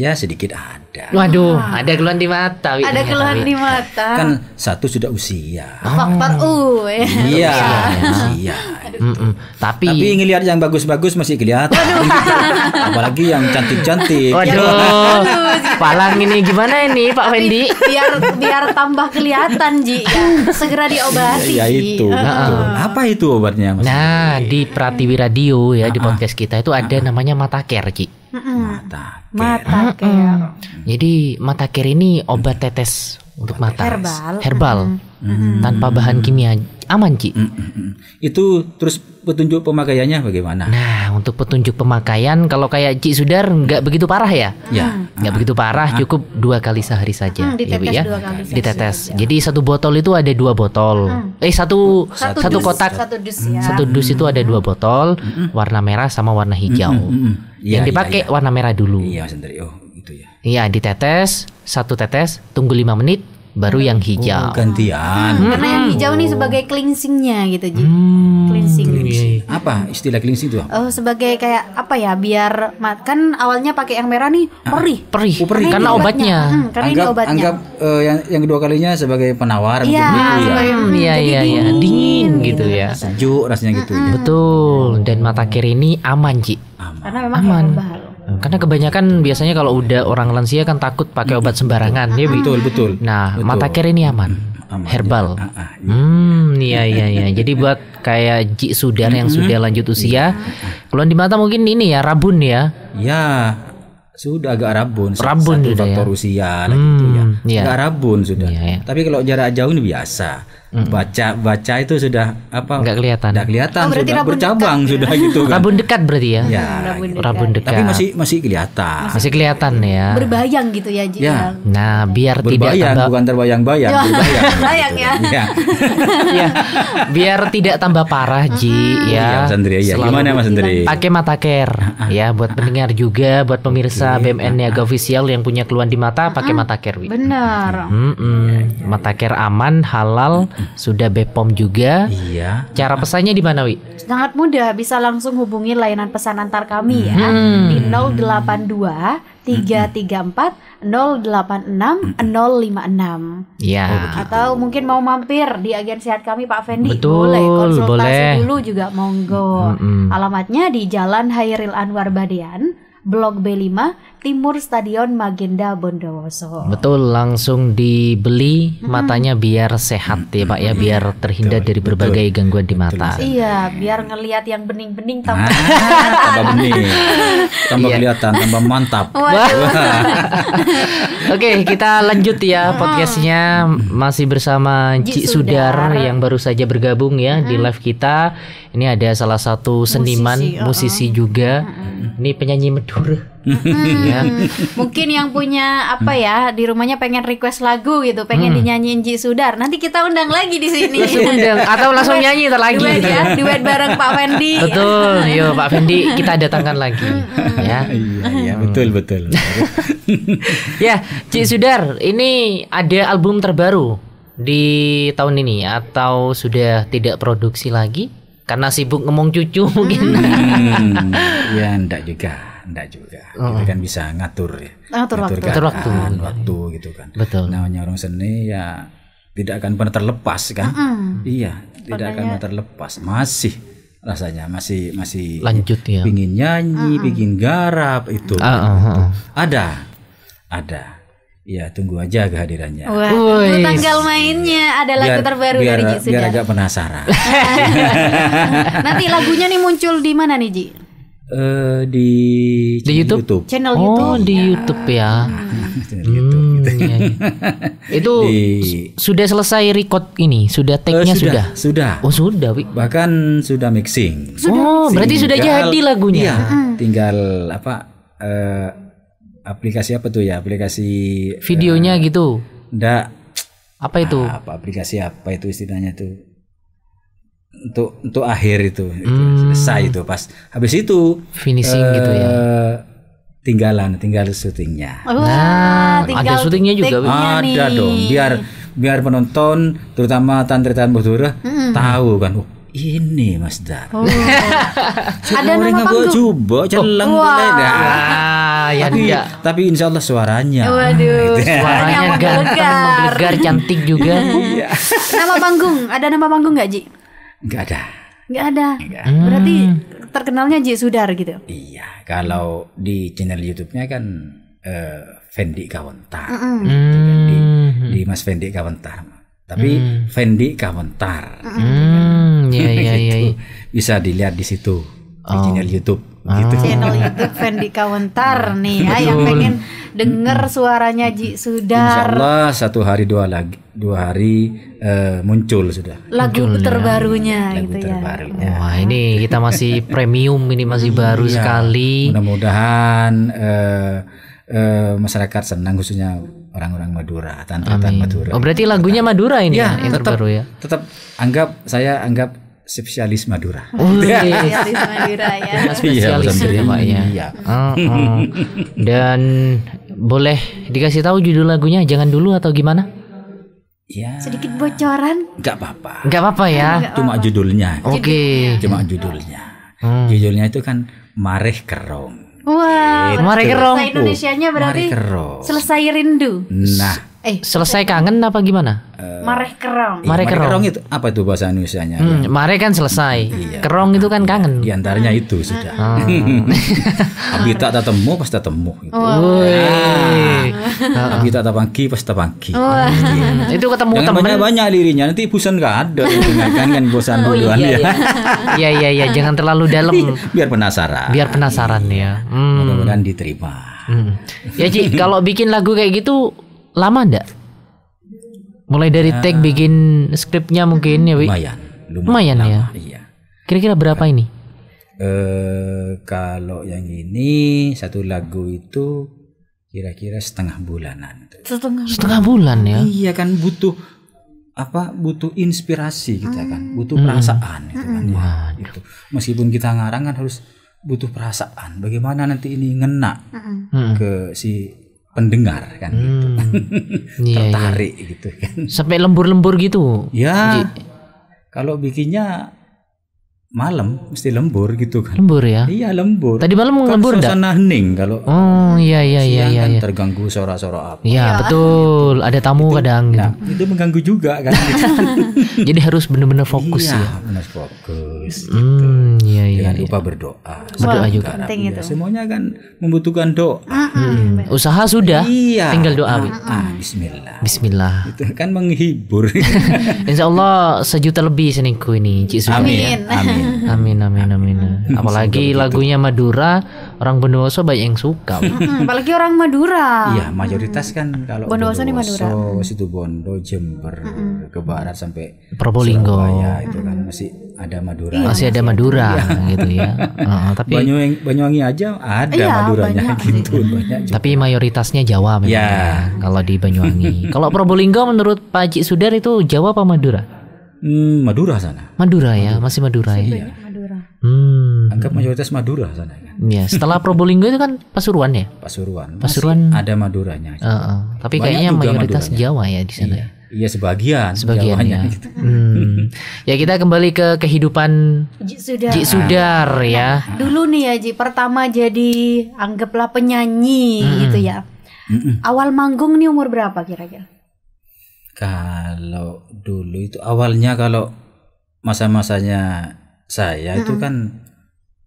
Iya sedikit ada. Waduh, ah. ada keluhan di mata. Wi. Ada keluhan di mata. Kan satu sudah usia. Oh. Faktor U. Ya. Iya, usia. Tapi Tapi ngelihat yang bagus-bagus masih kelihatan. Apalagi yang cantik-cantik. Waduh. Palang ini gimana ini Pak Fendi? Biar biar tambah kelihatan Ji. Ya. Segera diobati. Ya, ya itu. Uh. Apa itu obatnya? Nah, di Pratiwi Radio ya uh -uh. di podcast kita itu ada namanya mata care Ki. Mata, mata, Mm Jadi Jadi care ini obat tetes untuk mata. Herbal. Herbal. Mm -hmm. Tanpa bahan kimia aman Ci. Mm, mm -mm. Itu terus petunjuk pemakaiannya bagaimana? Nah untuk petunjuk pemakaian kalau kayak Ci Sudar nggak begitu parah ya? Ya. Nggak begitu parah ah, ah. cukup dua kali sehari saja. Hmm, ya, ditetes ya, ya. dua kali. Ditetes. Sehari. Ya. Jadi satu botol itu ada dua botol. Hmm. Eh satu satu, satu dus, kotak. Satu dus ya. Satu dus itu ada dua botol hmm. warna merah sama warna mm, hijau. Hmm. Ya, Yang iya, dipakai ya, ya. warna merah dulu. Iya, oh, itu ya. Iya, ditetes satu tetes, tunggu lima menit, baru yang oh, hijau. Oh, gantian. Hmm, karena yang oh. hijau oh. nih sebagai cleansingnya gitu, Ji. Hmm, cleansing. cleansing. Iya, iya. Apa istilah cleansing itu? Oh, sebagai kayak apa ya? Biar kan awalnya pakai yang merah nih ah. perih. Ah, perih. Oh, perih. Karena, karena obatnya. obatnya. Hmm, karena anggap, ini obatnya. Anggap uh, yang yang kedua kalinya sebagai penawar ya, gitu. Hmm. Iya, hmm, iya, iya, iya. Dingin, dingin gitu, gitu kan. ya. Sejuk rasanya gitu. -hmm. ya. Betul. Dan mata kiri ini aman, Ji. Aman. Karena memang aman. herbal. Oh. Karena kebanyakan iya. biasanya kalau udah orang lansia kan takut pakai obat sembarangan betul, ya, Betul, betul. Nah, betul. mata care ini aman. Mm, aman Herbal. Ya, ah, ah, iya. hmm, iya iya iya. Jadi buat kayak Ji Sudar yang sudah lanjut usia, iya. kalau di mata mungkin ini ya, rabun ya. Ya, sudah agak rabun rabun satu sudah gitu ya? faktor usia hmm, gitu ya. Hmm, iya. agak rabun sudah Ya, ya. tapi kalau jarak jauh ini biasa mm baca baca itu sudah apa nggak kelihatan nggak kelihatan oh, sudah bercabang dekat, sudah gitu kan rabun dekat berarti ya, ya rabun, gitu. dekat. rabun dekat tapi masih masih kelihatan masih kelihatan gitu. ya berbayang gitu ya, Ji ya. ya. nah biar berbayang, tidak tambah bukan terbayang-bayang ya, berbayang ya. gitu. ya, ya. ya biar tidak tambah parah Ji ya, ya, Andri, ya. gimana Mas Andri pakai mata care ah, ah. ya buat pendengar juga buat pemirsa okay. BMN ah, Niaga Official yang punya keluhan di mata pakai mata care benar mm -mm. mata care aman halal sudah Bepom juga. Iya. Cara pesannya di mana, Wi? Sangat mudah, bisa langsung hubungi layanan pesan antar kami ya. hmm. ya di 082 334 086 056. Iya. Oh, Atau mungkin mau mampir di agen sehat kami Pak Fendi. Betul, boleh konsultasi boleh. dulu juga monggo. -hmm. Alamatnya di Jalan Hairil Anwar Badian Blok B5, timur Stadion Magenda Bondowoso. Betul, langsung dibeli hmm. matanya biar sehat ya Pak ya, biar terhindar dari berbagai betul, gangguan di mata. Betul. Iya, biar ngelihat yang bening-bening tambah. tambah bening, tambah iya. kelihatan, tambah mantap. Oke, kita lanjut ya hmm. podcastnya masih bersama Cik Sudar yang baru saja bergabung ya di hmm. live kita. Ini ada salah satu seniman, musisi, oh. musisi juga. Hmm. Ini penyanyi Madura ya. Mungkin yang punya apa ya di rumahnya pengen request lagu gitu, pengen hmm. dinyanyiin Ji Sudar. Nanti kita undang lagi di sini. undang atau langsung duet, nyanyi terlagi lagi. Duet ya, duet bareng Pak Fendi. Betul, yo Pak Fendi kita datangkan lagi. ya. Iya, iya, betul betul. ya, Ji Sudar, ini ada album terbaru di tahun ini atau sudah tidak produksi lagi? Karena sibuk ngomong cucu mungkin. Hmm, ya, enggak juga enggak juga. Oh. Kita kan bisa ngatur ya. Ngatur, ah, ngatur waktu. Ngatur waktu. Ah, waktu gitu kan. Betul. Nah, Namanya orang seni ya tidak akan pernah terlepas kan. Mm -hmm. Iya, Padanya... tidak akan pernah terlepas. Masih rasanya masih masih lanjut ya. Pingin nyanyi, mm -hmm. bikin garap itu. Uh, Ada. Ada. Ya tunggu aja kehadirannya. Wah, tanggal mainnya ada lagu biar, terbaru biar, dari Ji sudah. Biar agak penasaran. Nanti lagunya nih muncul di mana nih Ji? Uh, di di YouTube? YouTube channel oh, YouTube oh di YouTube ya ah. hmm, YouTube, gitu. Iya, iya. itu di, sudah selesai record ini sudah eh, tagnya uh, sudah, sudah sudah oh sudah wi. bahkan sudah mixing sudah. oh berarti sudah jadi lagunya iya, hmm. tinggal apa uh, aplikasi apa tuh ya aplikasi videonya uh, gitu ndak apa itu ah, apa aplikasi apa itu istilahnya tuh untuk untuk akhir itu, hmm. itu selesai itu pas habis itu finishing uh, gitu ya tinggalan tinggal syutingnya oh, nah tinggal ada syutingnya juga ada nih. dong biar biar penonton terutama tantri-tantri Budura hmm. tahu kan oh, ini Mas Dar. Oh. ada nama panggung. Coba celeng oh. Wow. Nah, ya, ah, ya, tapi, ya. tapi insya Allah suaranya. Waduh, gitu. suaranya ganteng, menggelegar, cantik juga. Iya. nama panggung, ada nama panggung gak Ji? Enggak ada. Enggak ada. Enggak. Hmm. Berarti terkenalnya J Sudar gitu. Iya, kalau di channel YouTube-nya kan uh, Fendi Kawentar. Mm -hmm. gitu kan? di, hmm. di Mas Fendi Kawentar. Tapi mm. Fendi Kawentar. Mm. Gitu kan? mm. yeah, yeah, Bisa dilihat di situ oh. di channel YouTube. Gitu. ah. gitu. Channel YouTube Fendi Kawentar nih ya yang pengen denger suaranya Ji Sudar. Insyaallah satu hari dua lagi dua hari uh, muncul sudah. Lagu Munculnya. terbarunya Lagu gitu ya. terbarunya. ya. Wah, ini kita masih premium ini masih baru iya, sekali. Mudah-mudahan uh, uh, masyarakat senang khususnya orang-orang Madura, tanpa tantan Madura. Oh, berarti lagunya Madura ini ya, ya yang tetap, terbaru ya. Tetap anggap saya anggap spesialis Madura. Oh, iya. spesialis Madura ya. spesialis ya, ya. Iya. Uh, uh. Dan boleh dikasih tahu judul lagunya jangan dulu atau gimana? Ya. Sedikit bocoran. Gak apa-apa. Gak apa-apa ya. Cuma judulnya. Oke. Okay. Cuma judulnya. Hmm. Judulnya itu kan Mareh Kerong. Wah, wow, gitu. Marek Kerong. Indonesianya uh, berarti Kerong. Selesai Rindu. Nah, Eh, selesai kangen apa gimana? Uh, mareh kerong. Mare kerong. kerong itu apa itu bahasa Indonesia-nya? Hmm, ya? Mare kan selesai. Iya, kerong itu kan kangen. Di antaranya itu sudah. Ah. Abi tak temu pas temu gitu. Oh. Ah. Ah. Abi tak tapangki pas tapangki. Oh. Ah. Itu ketemu teman. Banyak-banyak lirinya nanti bosan enggak ada dengarkan kan bosan oh, duluan iya, ya. Iya. iya iya iya jangan terlalu dalam. Iya, biar penasaran. Biar penasaran ya. Hmm. Mudah-mudahan diterima. Hmm. Ya Ci, kalau bikin lagu kayak gitu lama ndak? Mulai dari uh, take bikin skripnya mungkin ya, Wih. Lumayan. Lumayan, lumayan ya? lama, ya. Iya. Kira-kira berapa uh, ini? Uh, kalau yang ini satu lagu itu kira-kira setengah bulanan. Setengah, setengah bulan ya? Iya kan butuh apa butuh inspirasi kita hmm. kan, butuh hmm. perasaan gitu kan. Ya, gitu. Meskipun kita ngarang kan harus butuh perasaan. Bagaimana nanti ini ngena hmm. hmm. ke si pendengar kan gitu. hmm. gitu iya, tertarik Iya, Tertarik gitu kan. Sampai lembur-lembur gitu. Ya. kalau bikinnya malam mesti lembur gitu kan. Lembur ya? Iya lembur. Tadi malam kan lembur dah. Suasana hening kalau. Oh iya iya iya iya. Kan iya. terganggu suara-suara apa. Iya ya. betul. Ada tamu itu, kadang. Gitu. Nah, itu mengganggu juga kan. Gitu. Jadi harus benar-benar fokus iya, ya. Benar fokus. Gitu. Hmm, iya iya. Jangan iya. lupa berdoa. Berdoa juga. Penting itu. Iya, semuanya kan membutuhkan doa. Hmm. hmm. Usaha sudah. Iya. Tinggal doa. Ah, ah, Bismillah. Bismillah. Itu kan menghibur. Insya Allah sejuta lebih seningku ini, Cik Amin. Amin. Amin amin amin. amin. Apalagi lagunya Madura, orang Bondowoso banyak yang suka. Apalagi orang Madura. Iya, mayoritas kan kalau Bondowoso di Madura. situ Bondo, Jember, ke barat sampai Probolinggo. Ya, itu kan masih ada Madura. Iya, masih ada Madura iya. gitu ya. tapi Banyuwangi, Banyuwangi aja ada iya, Maduranya banyak. gitu. tapi mayoritasnya Jawa memang iya. ya. kalau di Banyuwangi. kalau Probolinggo menurut Pak Cik Sudar itu Jawa apa Madura? Hmm, Madura sana. Madura ya, Madura. masih Madura ya. Iya. Hmm. Anggap mayoritas Madura sana kan. Iya, setelah Probolinggo itu kan Pasuruan ya? Pasuruan. Pasuruan masih ada Maduranya. Uh, uh. Tapi Banyak kayaknya mayoritas Maduranya. Jawa ya di sana. Iya. Ya? Iya sebagian, sebagian Jawanya, ya. Gitu. Hmm. ya kita kembali ke kehidupan Ji Sudar, Ji ah. Sudar ya. Nah, dulu nih ya Ji, pertama jadi anggaplah penyanyi hmm. gitu ya. Hmm. Awal manggung nih umur berapa kira-kira? Kalau dulu itu awalnya kalau masa-masanya saya hmm itu kan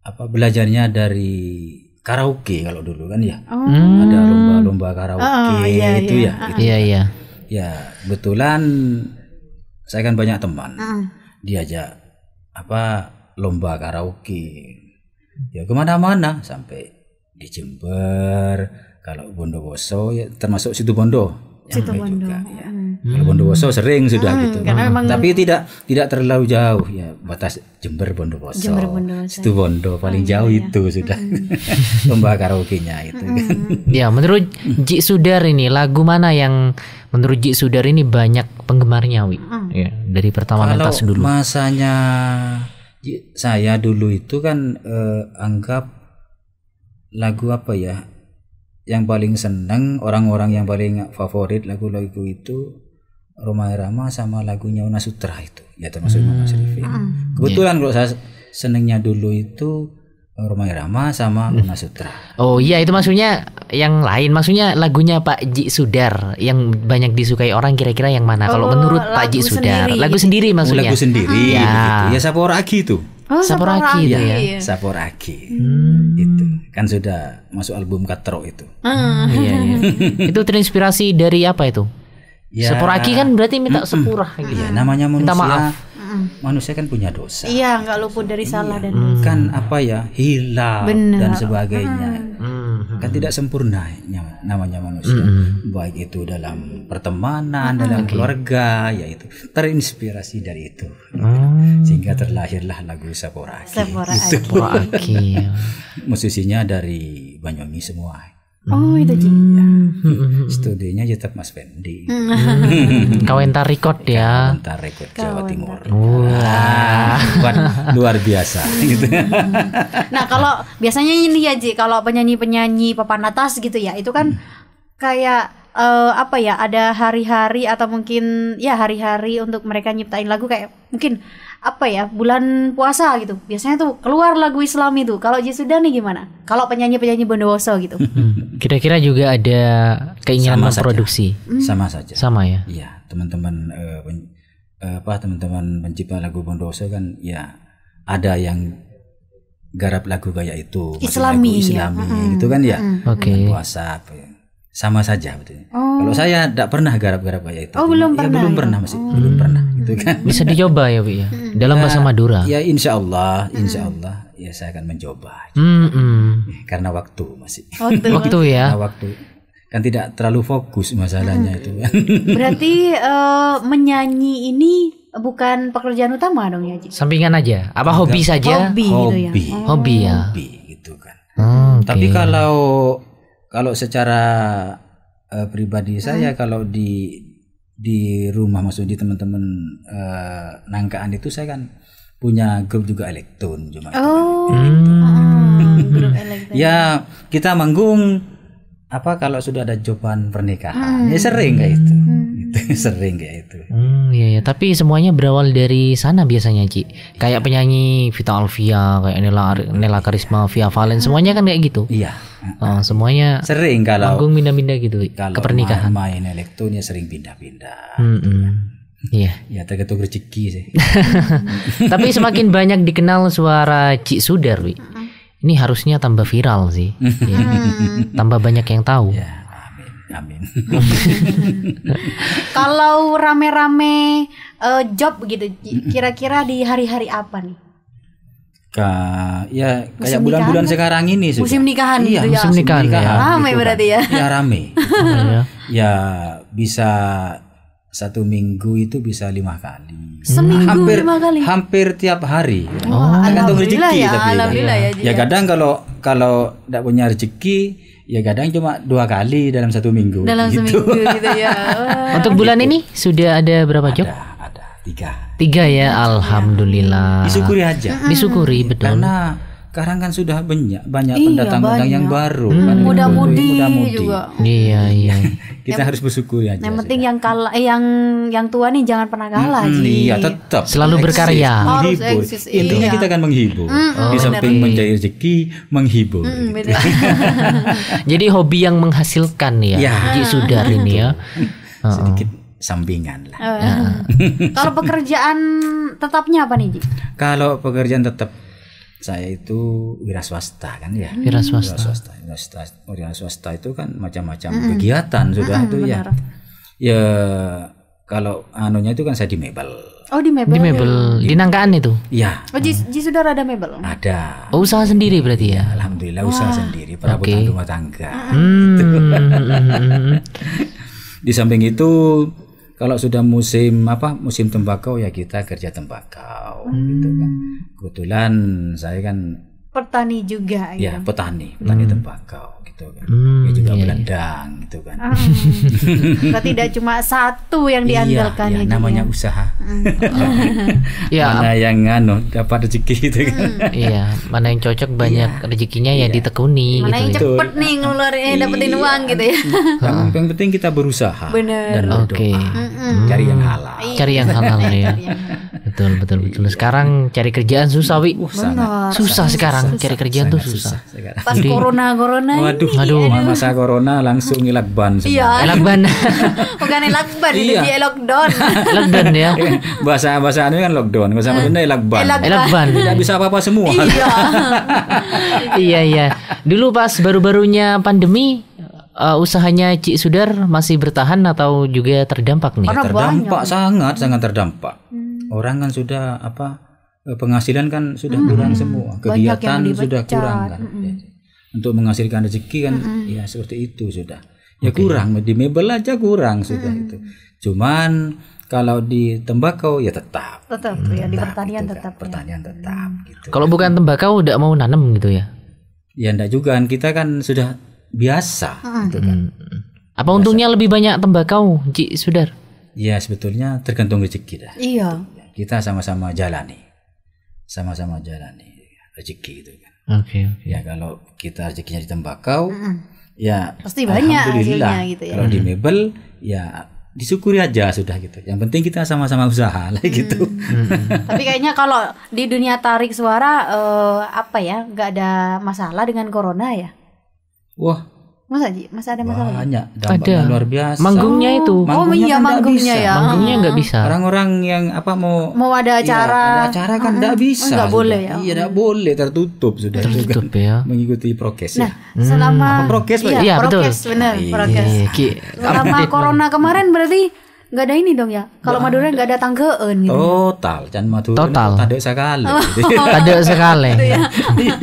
apa belajarnya dari karaoke kalau dulu kan ya. Oh. Ada hmm. lomba-lomba karaoke oh, iya, itu ya. iya. ya. Gitu. Iya iya. Ya, kebetulan saya kan banyak teman. uh Diajak apa lomba karaoke. Ya kemana-mana sampai di Jember, kalau Bondowoso ya termasuk situ Bondo Situ Bondo. Juga, ya. hmm. Bondowoso sering sudah hmm, gitu. Karena memang Tapi tidak tidak terlalu jauh ya batas Jember Bondowoso. Jember Bondowoso. Situ Bondo paling hmm, jauh iya. itu sudah hmm, hmm. lomba karaoke-nya itu hmm. kan. Ya, menurut Ji Sudar ini lagu mana yang menurut Ji Sudar ini banyak penggemarnya Wi? Hmm. Ya, dari pertama Kalau mentas dulu. masanya saya dulu itu kan eh, anggap lagu apa ya? yang paling seneng orang-orang yang paling favorit lagu-lagu itu Roma Irama sama lagunya Una Sutra itu ya termasuk hmm. Mama Arifin. Hmm. Kebetulan yeah. kalau saya senengnya dulu itu Roma Irama sama hmm. Una Sutra. Oh iya itu maksudnya yang lain maksudnya lagunya Pak Ji Sudar yang banyak disukai orang kira-kira yang mana oh, kalau menurut Pak Ji Sudar sendiri. lagu sendiri oh, maksudnya. lagu sendiri hmm. ya. gitu. Ya lagi itu. Oh, Saporaki, itu ya. ya. Saporaki. Hmm. Itu kan sudah masuk album Katro itu. Hmm, iya, iya. itu terinspirasi dari apa itu? Ya, Saporaki kan berarti minta mm -mm. gitu. Ya? Iya, namanya manusia. Minta maaf. Manusia kan punya dosa. Iya, nggak luput dari iya. salah dan hmm. Kan apa ya? Hilal dan sebagainya. Hmm. Kan tidak sempurna namanya manusia, mm-hmm. baik itu dalam pertemanan, mm-hmm. dalam okay. keluarga, yaitu terinspirasi dari itu, mm. sehingga terlahirlah lagu Sapora Aki. Sapora Aki, Musisinya dari Banyuwangi semua. Oh itu ya, Studinya tetap Mas Fendi. Hmm. Hmm. entar Record ya. entar Record Jawa Kawentar. Timur. Wah, wow. luar biasa. gitu. nah kalau biasanya ini ya Ji, kalau penyanyi-penyanyi papan atas gitu ya, itu kan kayak uh, apa ya ada hari-hari atau mungkin ya hari-hari untuk mereka nyiptain lagu kayak mungkin apa ya bulan puasa gitu biasanya tuh keluar lagu Islam itu kalau Jisuda nih gimana kalau penyanyi penyanyi Bondowoso gitu hmm. Hmm. kira-kira juga ada keinginan sama memproduksi hmm. sama saja sama ya iya teman-teman uh, uh, apa teman-teman mencipta lagu Bondowoso kan ya ada yang garap lagu kayak itu Islami, lagu Islami ya. gitu kan ya hmm. okay. puasa apa ya sama saja betul. Oh. Kalau saya tidak pernah garap-garap kayak itu. Oh, belum ya, pernah. Belum ya? pernah masih oh. belum pernah gitu kan. Bisa dicoba ya, Bu ya. Hmm. Dalam bahasa ya, Madura. Ya insya Allah, hmm. insya Allah ya saya akan mencoba. Gitu. Mm hmm, hmm. Eh, Karena waktu masih. Waktu, waktu ya. Karena waktu kan tidak terlalu fokus masalahnya hmm. itu kan. Berarti uh, menyanyi ini bukan pekerjaan utama dong ya? Sampingan aja, apa Enggak. hobi saja? Hobi, hobi, gitu ya. hobi, hobi ya. Hobi gitu kan. Hmm, ah, okay. Tapi kalau kalau secara uh, pribadi hmm. saya kalau di di rumah maksudnya di teman-teman uh, nangkaan itu saya kan punya grup juga elektron cuma oh. oh. grup ya kita manggung apa kalau sudah ada jawaban pernikahan hmm. ya sering kayak itu hmm. sering kayak itu. Hmm, iya, iya. Tapi semuanya berawal dari sana biasanya, Ci. Kayak iya. penyanyi Vita Alvia, kayak Nela Nela Karisma, Via Valen, semuanya kan kayak gitu. Iya. Oh, semuanya sering kalau panggung pindah-pindah gitu kalau kepernikahan. pernikahan. Main, main elektronya sering pindah-pindah. Hmm hmm. Iya. Ya tergantung rezeki sih. Tapi semakin banyak dikenal suara Cik Sudar, Ini harusnya tambah viral sih. ya. Tambah banyak yang tahu. Ya. Amin. Kalau rame-rame uh, job gitu, kira-kira di hari-hari apa nih? Ka, ya kayak bulan-bulan sekarang ini sih. Musim nikahan iya, gitu ya. Musim nikahan. Ya. ya. Rame gitu berarti ya. Ya rame. Oh, iya. ya. bisa satu minggu itu bisa lima kali. Seminggu hampir, lima kali. Hampir tiap hari. Oh, tergantung rezeki ya, tapi. Alhamdulillah kan. ya, ya. Ya kadang kalau kalau tidak punya rezeki ya kadang cuma dua kali dalam satu minggu. Dalam gitu. seminggu gitu ya. Untuk bulan gitu. ini sudah ada berapa job? Ada, ada tiga. Tiga ya, alhamdulillah. Disyukuri aja. Disyukuri betul. Karena sekarang kan sudah banyak banyak iya, pendatang-pendatang yang baru hmm. kan muda-mudi muda-mudi juga iya iya kita yang, harus bersyukur ya yang penting yang kalah eh, yang yang tua nih jangan pernah kalah hmm, iya tetap selalu berkarya menghibur. intinya iya. kita kan menghibur mm, oh, di samping mencari rezeki menghibur mm, gitu. jadi hobi yang menghasilkan ya, ya. sudah ini ya sedikit sampingan lah. Uh, kalau pekerjaan tetapnya apa nih Ji? Kalau pekerjaan tetap saya itu wira swasta kan ya hmm. wira swasta wira swasta wira swasta, wira swasta itu kan macam-macam mm. kegiatan hmm, sudah mm -hmm, itu ya. benar. ya ya kalau anunya itu kan saya di mebel oh di mebel di mebel ya. di nangkaan itu ya oh jis hmm. sudah ada mebel ada oh, usaha sendiri berarti ya alhamdulillah Wah. usaha sendiri perabotan okay. rumah tangga mm -hmm. hmm di samping itu kalau sudah musim apa musim tembakau ya kita kerja tembakau hmm. gitu kan hmm. kebetulan saya kan petani juga ya, ya petani petani hmm. tembakau gitu kan. Hmm, dia juga iya, iya. menendang gitu kan. Hmm. Berarti tidak cuma satu yang diandalkan iya, iya ya, namanya usaha. Hmm. ya, mana yang anu dapat rezeki gitu kan. Hmm. iya, mana yang cocok banyak iya, rezekinya ya iya. ya ditekuni mana gitu. Mana yang ya. cepet ya. nih ngeluarin eh, iya, dapetin uang gitu ya. Yang, yang penting kita berusaha Bener. dan berdoa. Okay. Hmm. Cari yang halal. Iya. Cari yang halal ya. betul betul betul. Sekarang cari kerjaan susah wi. Susah, susah sekarang susah. cari kerjaan sangat tuh susah. susah. Pas Jadi, corona corona. ini. Aduh, iya, Aduh. masa corona langsung ngilak ban Iya. ngilak ban. Bukan ilak ban, ini iya. dia lockdown. lockdown ya. Bahasa bahasa anu kan lockdown, bahasa Madura ilak ban. Ilak ban. Tidak bisa apa-apa semua. Iya. iya iya. Dulu pas baru-barunya pandemi uh, usahanya Cik Sudar masih bertahan atau juga terdampak nih? Orang terdampak banyak. sangat sangat terdampak. Hmm. Orang kan sudah apa eh, penghasilan kan sudah hmm. kurang semua, kegiatan sudah kurang kan. Hmm untuk menghasilkan rezeki kan mm -hmm. ya seperti itu sudah ya okay. kurang di mebel aja kurang sudah mm -hmm. itu cuman kalau di tembakau ya tetap tetap, hmm. ya di gitu, ya. pertanian tetap, tetap pertanian tetap gitu kalau bukan tembakau tidak mau nanam gitu ya ya enggak juga kan kita kan sudah biasa hmm. gitu kan apa biasa. untungnya lebih banyak tembakau Cik Sudar ya sebetulnya tergantung rezeki dah iya kita sama-sama jalani sama-sama jalani rezeki gitu kan Oke. Okay, Ya kalau kita rezekinya di tembakau, mm -hmm. ya pasti banyak alhamdulillah. gitu ya. Kalau di mebel ya disyukuri aja sudah gitu. Yang penting kita sama-sama usaha lah mm. gitu. Hmm. Tapi kayaknya kalau di dunia tarik suara eh, apa ya nggak ada masalah dengan corona ya? Wah Masa masa ada masalah? Banyak ada. luar biasa. Manggungnya itu. Oh, manggungnya oh iya kan manggungnya ya. Manggungnya enggak ah. bisa. Orang-orang yang apa mau mau ada iya, acara. Ya, ada acara kan enggak mm-hmm. bisa. Nggak boleh ya. Iya enggak boleh tertutup sudah tertutup kan. ya. Mengikuti prokes ya. Nah, hmm. selama hmm. prokes iya, ya, prokes betul. benar, iya, prokes. Iya, iya. Selama corona kemarin berarti nggak ada ini dong ya kalau Madura nggak ada tanggeun gitu total tal can Madura total ada sekali oh. ada sekali ya.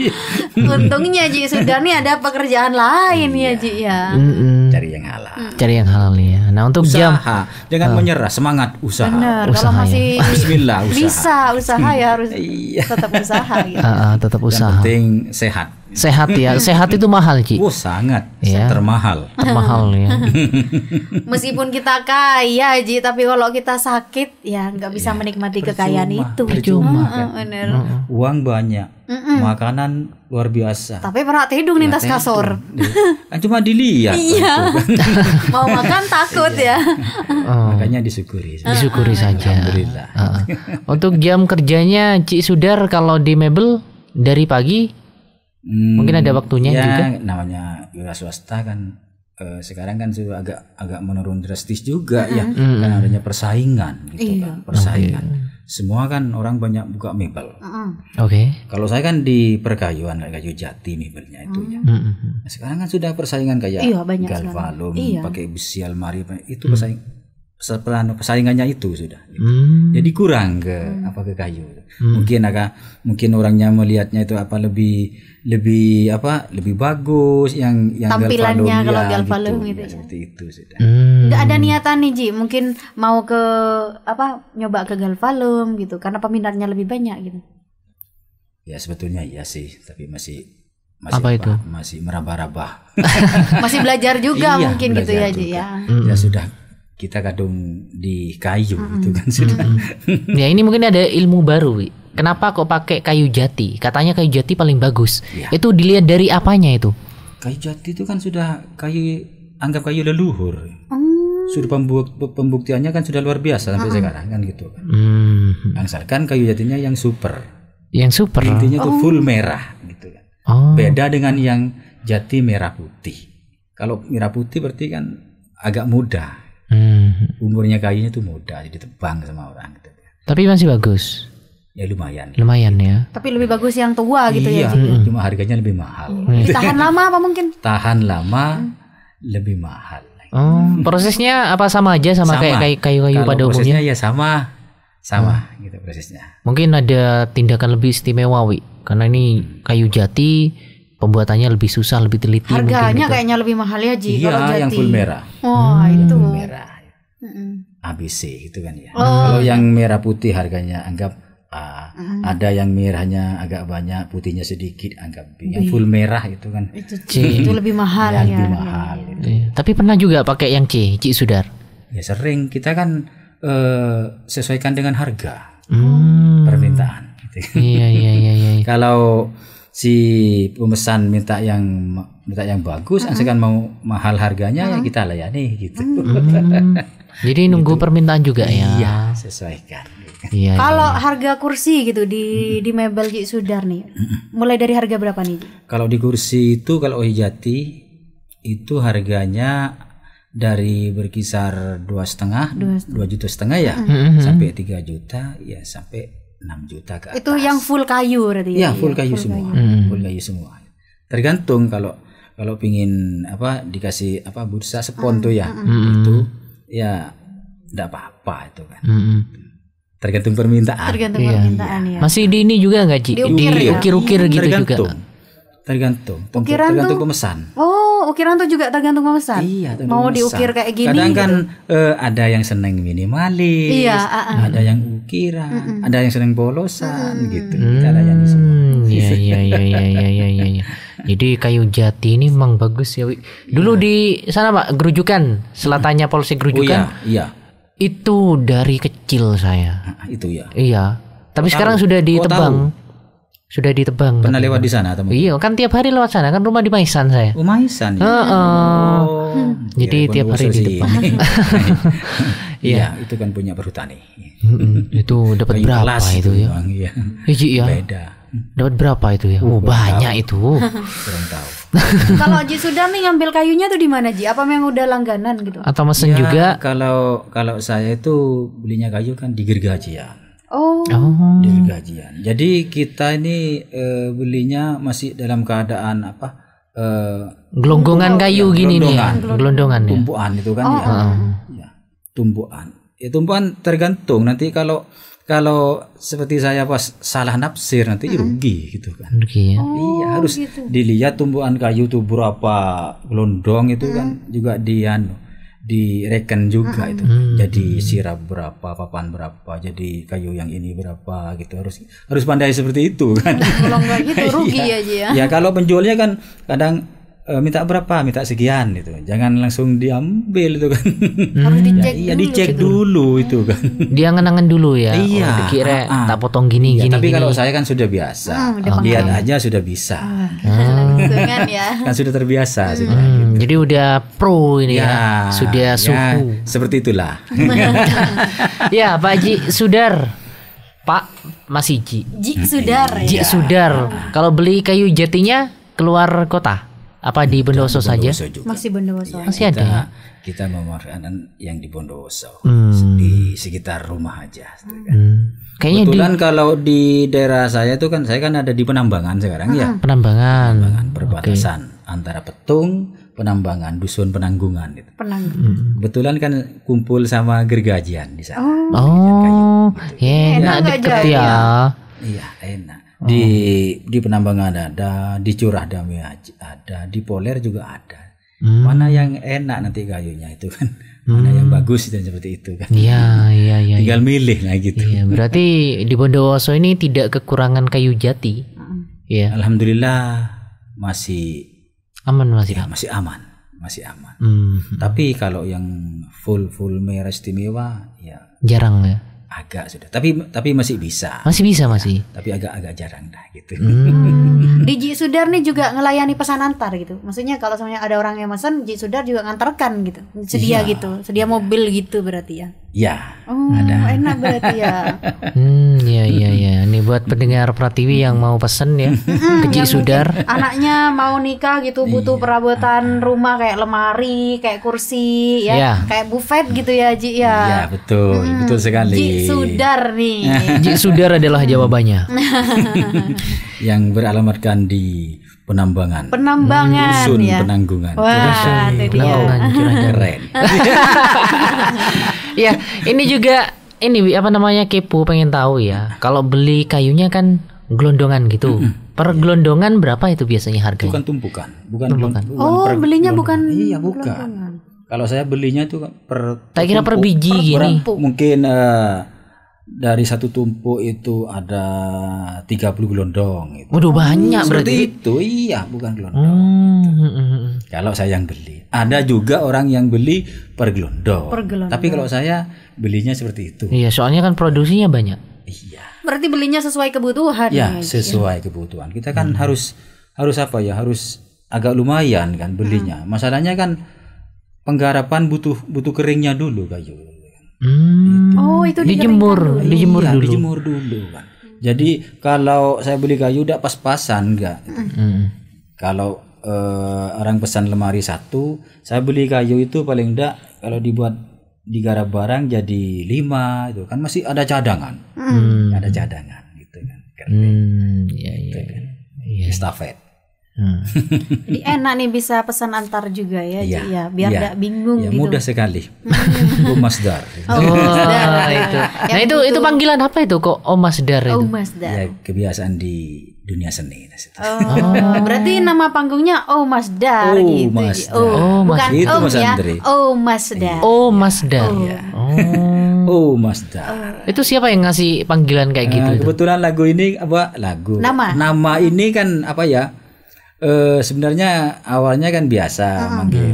untungnya Ji sudah nih ada pekerjaan lain ya iya. Ji ya mm cari yang halal cari yang halal nih ya nah untuk usaha. jam jangan ah. menyerah semangat usaha Benar, usaha kalau ya. masih ya. Bismillah usaha bisa usaha ya harus iya. tetap usaha gitu. uh, tetap usaha yang penting sehat Sehat ya, sehat itu mahal Ki. Oh sangat, ya. termahal. Termahal ya. Meskipun kita kaya Ji, tapi kalau kita sakit ya nggak bisa ya, menikmati percuma, kekayaan itu. Percuma. Uh, uh, bener. Uh, uh. Uang banyak, uh, uh. makanan luar biasa. Tapi pernah tidur nih tas kasur. Iya. Ah, cuma dilihat. Iya. Mau makan takut iya. ya. Oh. Makanya disyukuri. Saja. Disyukuri uh, saja. Uh, uh. Untuk jam kerjanya Cik Sudar kalau di mebel dari pagi Hmm, Mungkin ada hmm, waktunya ya, juga. Namanya wira swasta kan eh, sekarang kan sudah agak agak menurun drastis juga uh ya hmm. karena adanya persaingan gitu iya. kan persaingan. Okay. Semua kan orang banyak buka mebel. uh Oke. Okay. Kalau saya kan di perkayuan kayu jati mebelnya itu uh ya. Nah, sekarang kan sudah persaingan kayak iya, galvalum iya. pakai besi almari itu uh-huh. persaing persaingannya itu sudah gitu. hmm. jadi kurang ke hmm. apa ke kayu hmm. mungkin agak mungkin orangnya melihatnya itu apa lebih lebih apa lebih bagus yang yang tampilannya kalau Galvalum gitu, gitu nah, ya. seperti itu sudah hmm. ada niatan nih Ji mungkin mau ke apa nyoba ke Galvalum gitu karena peminatnya lebih banyak gitu ya sebetulnya iya sih tapi masih masih apa, apa itu masih meraba-raba masih belajar juga iya, mungkin belajar gitu ya Ji ya hmm. ya sudah kita kadung di kayu mm -hmm. gitu kan sudah mm -hmm. ya ini mungkin ada ilmu baru Kenapa kok pakai kayu jati? Katanya kayu jati paling bagus. Ya. Itu dilihat dari apanya itu? Kayu jati itu kan sudah kayu anggap kayu leluhur. Hmm. Sudah pembuk, pembuktiannya kan sudah luar biasa sampai hmm. sekarang kan gitu kan. Hmm. kayu jatinya yang super. Yang super. Intinya oh. full merah gitu kan. Oh. Beda dengan yang jati merah putih. Kalau merah putih berarti kan agak muda. Hmm. Umurnya kayunya tuh muda jadi tebang sama orang gitu. Kan. Tapi masih bagus ya lumayan. Lumayan ya. Tapi lebih bagus yang tua gitu ya. Iya, cuma harganya lebih mahal. Hmm. Tahan lama apa mungkin? Tahan lama, hmm. lebih mahal. Oh, prosesnya apa sama aja sama, sama. kayak kayu-kayu pada umumnya? Prosesnya ya sama, sama hmm. gitu prosesnya. Mungkin ada tindakan lebih istimewa, Wi, karena ini hmm. kayu jati pembuatannya lebih susah, lebih teliti. Harganya gitu. kayaknya lebih mahal ya, Ji. Iya, kalau jati. yang full merah. Oh, hmm. itu. merah. Mm -mm. ABC gitu kan ya. Oh. Kalau yang merah putih harganya anggap A. uh ah. Ada yang merahnya agak banyak, putihnya sedikit, anggap B. Yang full merah itu kan itu C. Itu lebih mahal ya. ya. Lebih mahal. Ya, ya. Tapi pernah juga pakai yang C, C Sudar. Ya sering kita kan uh, sesuaikan dengan harga. Hmm. Permintaan. Iya iya iya iya. Kalau si pemesan minta yang minta yang bagus, uh-huh. asalkan mau mahal harganya uh-huh. ya kita layani gitu. Uh-huh. Jadi nunggu gitu. permintaan juga ya. Iya, sesuaikan. Iya. iya. Kalau iya. harga kursi gitu di hmm. di mebel Ji Sudar nih. Hmm. Mulai dari harga berapa nih? Kalau di kursi itu kalau hijati itu harganya dari berkisar dua setengah dua juta setengah ya mm-hmm. sampai tiga juta ya sampai enam juta ke atas. itu yang full kayu berarti ya, ya full kayu full semua kayu. Hmm. full kayu semua tergantung kalau kalau pingin apa dikasih apa bursa spon mm ah, tuh ya mm-hmm. itu ya tidak apa-apa itu kan. Mm -hmm. Tergantung permintaan. Tergantung iya. permintaan ya. Masih di ini juga nggak Ci? di ya? ukir-ukir ya? gitu tergantung. juga. Tergantung. Ukiran tergantung tuh, pemesan. Oh, ukiran tuh juga tergantung pemesan. Iya, tergantung Mau pemesan. diukir kayak gini. Kadang kan gitu. uh, ada yang seneng minimalis, iya, uh, uh. ada yang ukiran, mm -mm. ada yang seneng bolosan mm -mm. gitu. yang semua. Hmm, iya, iya, iya, iya, iya, iya. iya. Jadi kayu jati ini memang bagus ya. Dulu ya. di sana Pak Gerujukan, selatannya Polsek oh, Gerujukan. Oh, iya, iya. Itu dari kecil saya. Ah, ah, itu ya. Iya. Tapi Kau sekarang tahu. sudah ditebang. sudah ditebang. Pernah lewat di sana atau? Iya, kan tiap hari lewat sana kan rumah di Maisan saya. Oh, Maisan. Ya. Uh, uh. Oh. Jadi ya, tiap hari di depan. Iya, ya, itu kan punya perhutani. itu dapat berapa itu, itu ya? Iya. Iya. Ya. Beda. Dapat berapa itu ya? Oh, banyak tahu. itu. Kurang tahu. kalau Ji sudah nih ngambil kayunya tuh di mana Ji? Apa yang udah langganan gitu? Atau mesen ya, juga? Kalau kalau saya itu belinya kayu kan di gergajian. Oh. oh. Di gergajian. Jadi kita ini uh, belinya masih dalam keadaan apa? Uh, gelonggongan kayu ya, gini nih. Ya? Gelondongan ya. Tumpuan itu kan oh. ya. Uh. ya. Tumpuan. Ya tumpuan tergantung nanti kalau kalau seperti saya pas salah nafsir nanti -hmm. rugi gitu kan. Rugi ya. Oh, iya harus gitu. dilihat tumbuhan kayu itu berapa gelondong itu -hmm. kan juga dian direken juga -hmm. itu. Jadi sirap berapa, papan berapa, jadi kayu yang ini berapa gitu harus harus pandai seperti itu kan. Kalau nggak gitu iya. rugi aja ya. Ya kalau penjualnya kan kadang Eh, minta berapa minta sekian itu. jangan langsung diambil itu kan hmm. harus dicek ya, iya, iya dicek dulu, gitu. dulu itu kan dia ngenangan dulu ya oh, iya oh, dikira uh, tak potong gini iya, gini tapi gini. kalau saya kan sudah biasa oh, lihat aja sudah bisa hmm. kan sudah terbiasa hmm. sudah, hmm, gitu. jadi udah pro ini ya, ya. sudah ya, suhu seperti itulah ya Pak Haji Sudar Pak masih Ji. Ji Sudar. Ji ya. Sudar. Kalau beli kayu jatinya keluar kota apa di Bondowoso saja? Masih Bondowoso. Ya, Masih ada. Kita ya? memakanan yang di Bondowoso hmm. di sekitar rumah aja. Gitu kan. Hmm. Kan. Kebetulan di... kalau di daerah saya itu kan saya kan ada di penambangan sekarang ya? hmm. ya. Penambangan. Penambangan perbatasan okay. antara Petung, penambangan, dusun penanggungan itu Penanggungan. Hmm. Kebetulan kan kumpul sama gergajian di sana. Oh, oh kayu, gitu. enak, enak deket ya. Iya, enak di oh. di penambangan ada, di curah dami ada, di poler juga ada. Hmm. Mana yang enak nanti kayunya itu kan, mana yang hmm. bagus dan seperti itu kan. Iya iya iya. Tinggal ya. milih lah gitu. Ya, berarti di Bondowoso ini tidak kekurangan kayu jati. Iya. Alhamdulillah masih aman masih ya, aman. masih aman masih aman. Hmm. Tapi kalau yang full full merah istimewa ya jarang ya agak sudah tapi tapi masih bisa masih bisa iya, masih tapi agak-agak jarang dah gitu hmm. di Ji Sudar nih juga ngelayani pesan antar gitu maksudnya kalau semuanya ada orang yang pesan Ji Sudar juga ngantarkan gitu sedia iya. gitu sedia mobil gitu berarti ya Ya. Oh, ada. enak berarti ya. hmm, ya ya ya. Ini buat pendengar Pratiwi yang mau pesen ya. Kecil Sudar. Anaknya mau nikah gitu butuh iya. perabotan rumah kayak lemari, kayak kursi ya, ya. kayak buffet gitu ya, Ji ya. Iya, betul. Hmm, betul sekali. Ji Sudar nih. Ji Sudar adalah mm. jawabannya. yang beralamatkan di Penambangan. Penambangan. Dusun ya. Penanggungan. Wah, Dusun, penanggungan. Keren. Ya, ini juga ini apa namanya kepo pengen tahu ya. Kalau beli kayunya kan gelondongan gitu. Mm hmm Per gelondongan berapa itu biasanya harganya? Bukan tumpukan, bukan tumpukan. Bukan oh, per belinya bukan. Iya, bukan. Kalau saya belinya itu per Tak kira per biji per, gini. mungkin uh, dari satu tumpuk itu ada 30 gelondong itu. Waduh banyak hmm, berarti ya? itu. Iya, bukan gelondong. Hmm, hmm, hmm, hmm. Kalau saya yang beli. Ada juga orang yang beli per gelondong. Per gelondong. Tapi kalau saya belinya seperti itu. Iya, soalnya kan produksinya banyak. Iya. Berarti belinya sesuai kebutuhan. Iya, ya, ya sesuai kebutuhan. Kita kan hmm. harus harus apa ya? Harus agak lumayan kan belinya. Hmm. Masalahnya kan penggarapan butuh butuh keringnya dulu kayu Hmm. Itu. Oh itu dijemur, dulu. dijemur iya, dulu. Dijemur dulu kan. Jadi kalau saya beli kayu udah pas-pasan enggak. Hmm. Kalau uh, orang pesan lemari satu, saya beli kayu itu paling enggak kalau dibuat di digarap barang jadi lima itu kan masih ada cadangan. Hmm. Ada cadangan gitu kan. kan. Hmm, iya, iya, gitu, kan. iya. Estafet. Hmm. Jadi enak nih bisa pesan antar juga ya, ya, ya biar ya. bingung ya, gitu. Mudah sekali. Om hmm. oh, Dar. Oh, oh masdar itu. Ya, nah, itu itu panggilan apa itu kok Om Masdar Dar oh, itu? Mas Ya, kebiasaan di dunia seni. Oh, berarti nama panggungnya Oh masdar oh, gitu. Mas Oh, oh, Mas bukan Om ya. Andri. Oh masdar. Iya. Dar. Oh masdar. Oh. Ya. Oh Mas Dar. Oh. Itu siapa yang ngasih panggilan kayak gitu? Ah, kebetulan lagu ini apa lagu? Nama. Nama ini kan apa ya? uh, sebenarnya awalnya kan biasa uh ah, -huh. Ah. manggil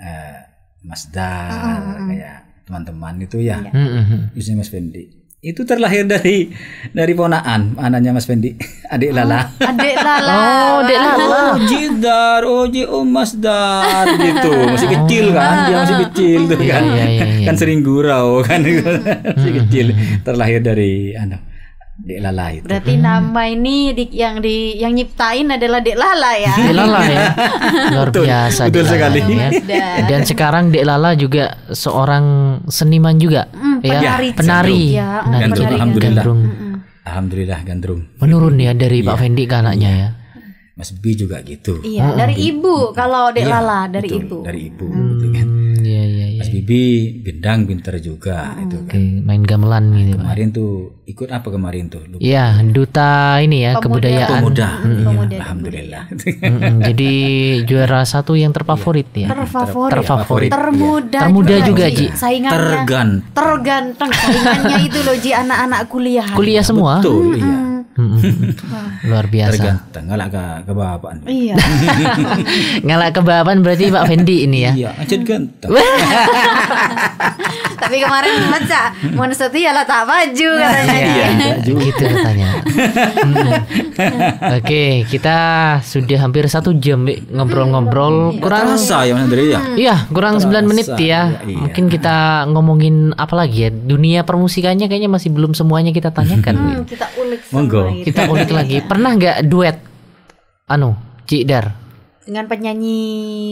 uh, Mas Dar uh ah, -huh. kayak teman-teman itu ya. Uh iya. -huh. Hmm, hmm, Mas Fendi itu terlahir dari dari ponaan anaknya Mas Fendi adik Lala oh, adik Lala oh adik Lala Jidar. Oh, Oji Mas Dar gitu masih oh. kecil kan dia masih kecil tuh kan iya, iya, iya, iya. kan sering gurau kan masih kecil terlahir dari anak Dek Lala itu. Berarti hmm. nama ini di, yang di yang nyiptain adalah Dek Lala ya. Dek Lala ya. Luar betul, biasa Betul Dek sekali. ya. Dan sekarang Dek Lala juga seorang seniman juga. Hmm, ya. Penari. Ya, penari. Ya, penari. Gandrung. Gandrung. Alhamdulillah. Gandrung. Alhamdulillah Gandrung. Menurun ya dari ya. Pak Fendi ke anaknya ya. Mas B juga gitu. Iya, dari ah, ah. ibu kalau Dek ya, Lala dari betul, ibu. Dari ibu hmm. gitu kan Mas Bibi gendang, pinter juga hmm. itu kan. Main gamelan gitu. kemarin tuh ikut apa kemarin tuh? Iya, duta ini ya Pemuda. kebudayaan. Pemuda. Hmm, Pemuda. Ya. Alhamdulillah. Hmm, jadi juara satu yang terfavorit ya. Terfavorit. Terfavorit. Termuda. Termuda juga, juga Ji. Saingannya. Tergan. Terganteng saingannya itu loh Ji anak-anak kuliah. Kuliah semua. Betul, hmm. iya. Luar biasa. Terganteng ngalak ke kebapan. Iya. ngalak kebapan berarti Pak Fendi ini ya. Iya, ancet ganteng. Tapi kemarin baca Mun ya lah tak baju iya, katanya. Iya, baju iya, iya, gitu katanya. Oke, okay, kita sudah hampir satu jam ngobrol-ngobrol. Hmm, kurang rasa ya Mas Andre ya? Iya, kurang sembilan menit ya. Ya, iya. Mungkin kita ngomongin apa lagi ya? Dunia permusikannya kayaknya masih belum semuanya kita tanyakan. Hmm, kita ulik Monggo. Kita ulik lagi. Pernah nggak duet? Anu, Cik Dar dengan penyanyi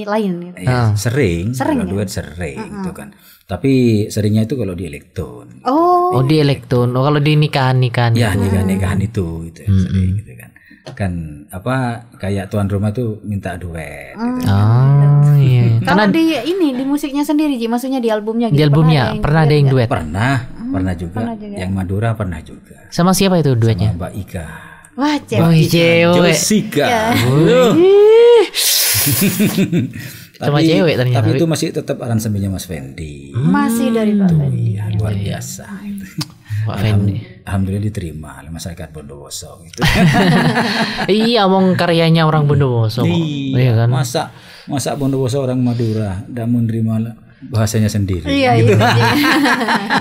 lain gitu. Ya, ah. sering, sering ya? duet sering uh -huh. gitu kan. Tapi seringnya itu kalau di elektron. Gitu. Oh. Gitu. Oh di elektron. Oh kalau di nikahan nikahan. Ya nikah nikahan itu gitu, mm-hmm. sering, gitu kan. Kan apa kayak tuan rumah tuh minta duet. Mm. Gitu, oh kan. Ah, iya. Karena di ini di musiknya sendiri sih maksudnya di albumnya. Gitu, di albumnya pernah ada ada yang, duet? Pernah, hmm, pernah juga. Pernah juga. Yang Madura pernah juga. Sama siapa itu duetnya? Sama Mbak Ika. Wah cewek. Oh, cewek. Jessica. Ya. sama tapi, cewek ternyata. Tapi itu masih tetap aransemennya Mas Fendi. Hmm. Masih dari Pak Fendi. Ya, luar biasa. Pak Fendi. Alhamdulillah diterima oleh masyarakat Bondowoso gitu. iya, omong karyanya orang Bondowoso. Iya, iya kan? Masa masa Bondowoso orang Madura dan menerima bahasanya sendiri. Iya, gitu. iya. iya.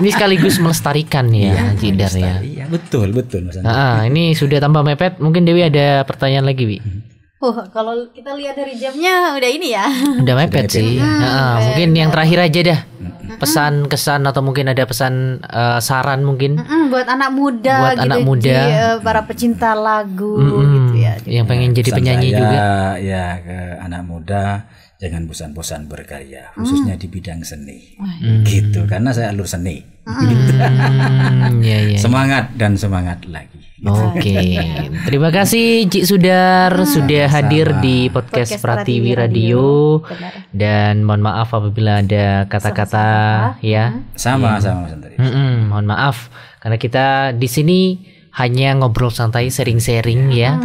ini sekaligus melestarikan ya, iya, Jidar ya. Iya, betul, betul Mas. Nah, ini sudah tambah mepet, mungkin Dewi ada pertanyaan lagi, Wi. Hmm. Uh, kalau kita lihat dari jamnya udah ini ya. Udah mepet sih. Hmm, nah, mungkin yang terakhir aja dah. Pesan kesan atau mungkin ada pesan uh, saran mungkin Mm-mm, buat anak muda buat gitu, anak muda di, eh, para pecinta lagu Mm-mm, gitu ya. Gitu. Yang ya. pengen jadi penyanyi saya, juga. Ya ke anak muda jangan bosan-bosan berkarya mm. khususnya di bidang seni. Mm. Gitu karena saya alur seni. Mm. gitu. mm, yeah, yeah, iya. semangat dan semangat lagi. Gitu. Oke, okay. terima kasih Cik Sudar hmm. sudah sama. hadir di podcast, podcast Pratiwi Radio, Radio. dan mohon maaf apabila ada kata-kata ya sama ya. sama Mas hmm. Mohon maaf karena kita di sini hanya ngobrol santai, sering sharing ya. ya.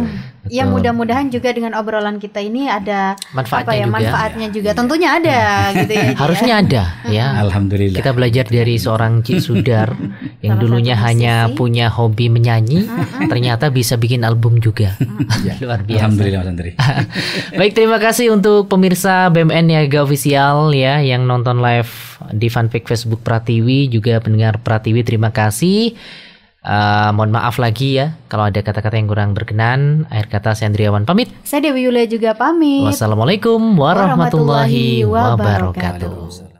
Ya, Betul. Ya mudah-mudahan juga dengan obrolan kita ini ada manfaatnya apa ya juga. manfaatnya ya. juga. Tentunya ada iya. gitu ya. Harusnya iya. ada ya. Alhamdulillah. Kita belajar dari seorang Cik Sudar yang Salah dulunya hanya sisi. punya hobi menyanyi, ternyata bisa bikin album juga. Ya, Luar biasa. Alhamdulillah Alhamdulillah. Baik, terima kasih untuk pemirsa BMN Niaga Official ya yang nonton live di fanpage Facebook Pratiwi juga pendengar Pratiwi terima kasih. Uh, mohon maaf lagi ya kalau ada kata-kata yang kurang berkenan. Akhir kata Andriawan pamit. Saya Dewi Yulia juga pamit. Wassalamualaikum warahmatullahi, warahmatullahi wabarakatuh. wabarakatuh.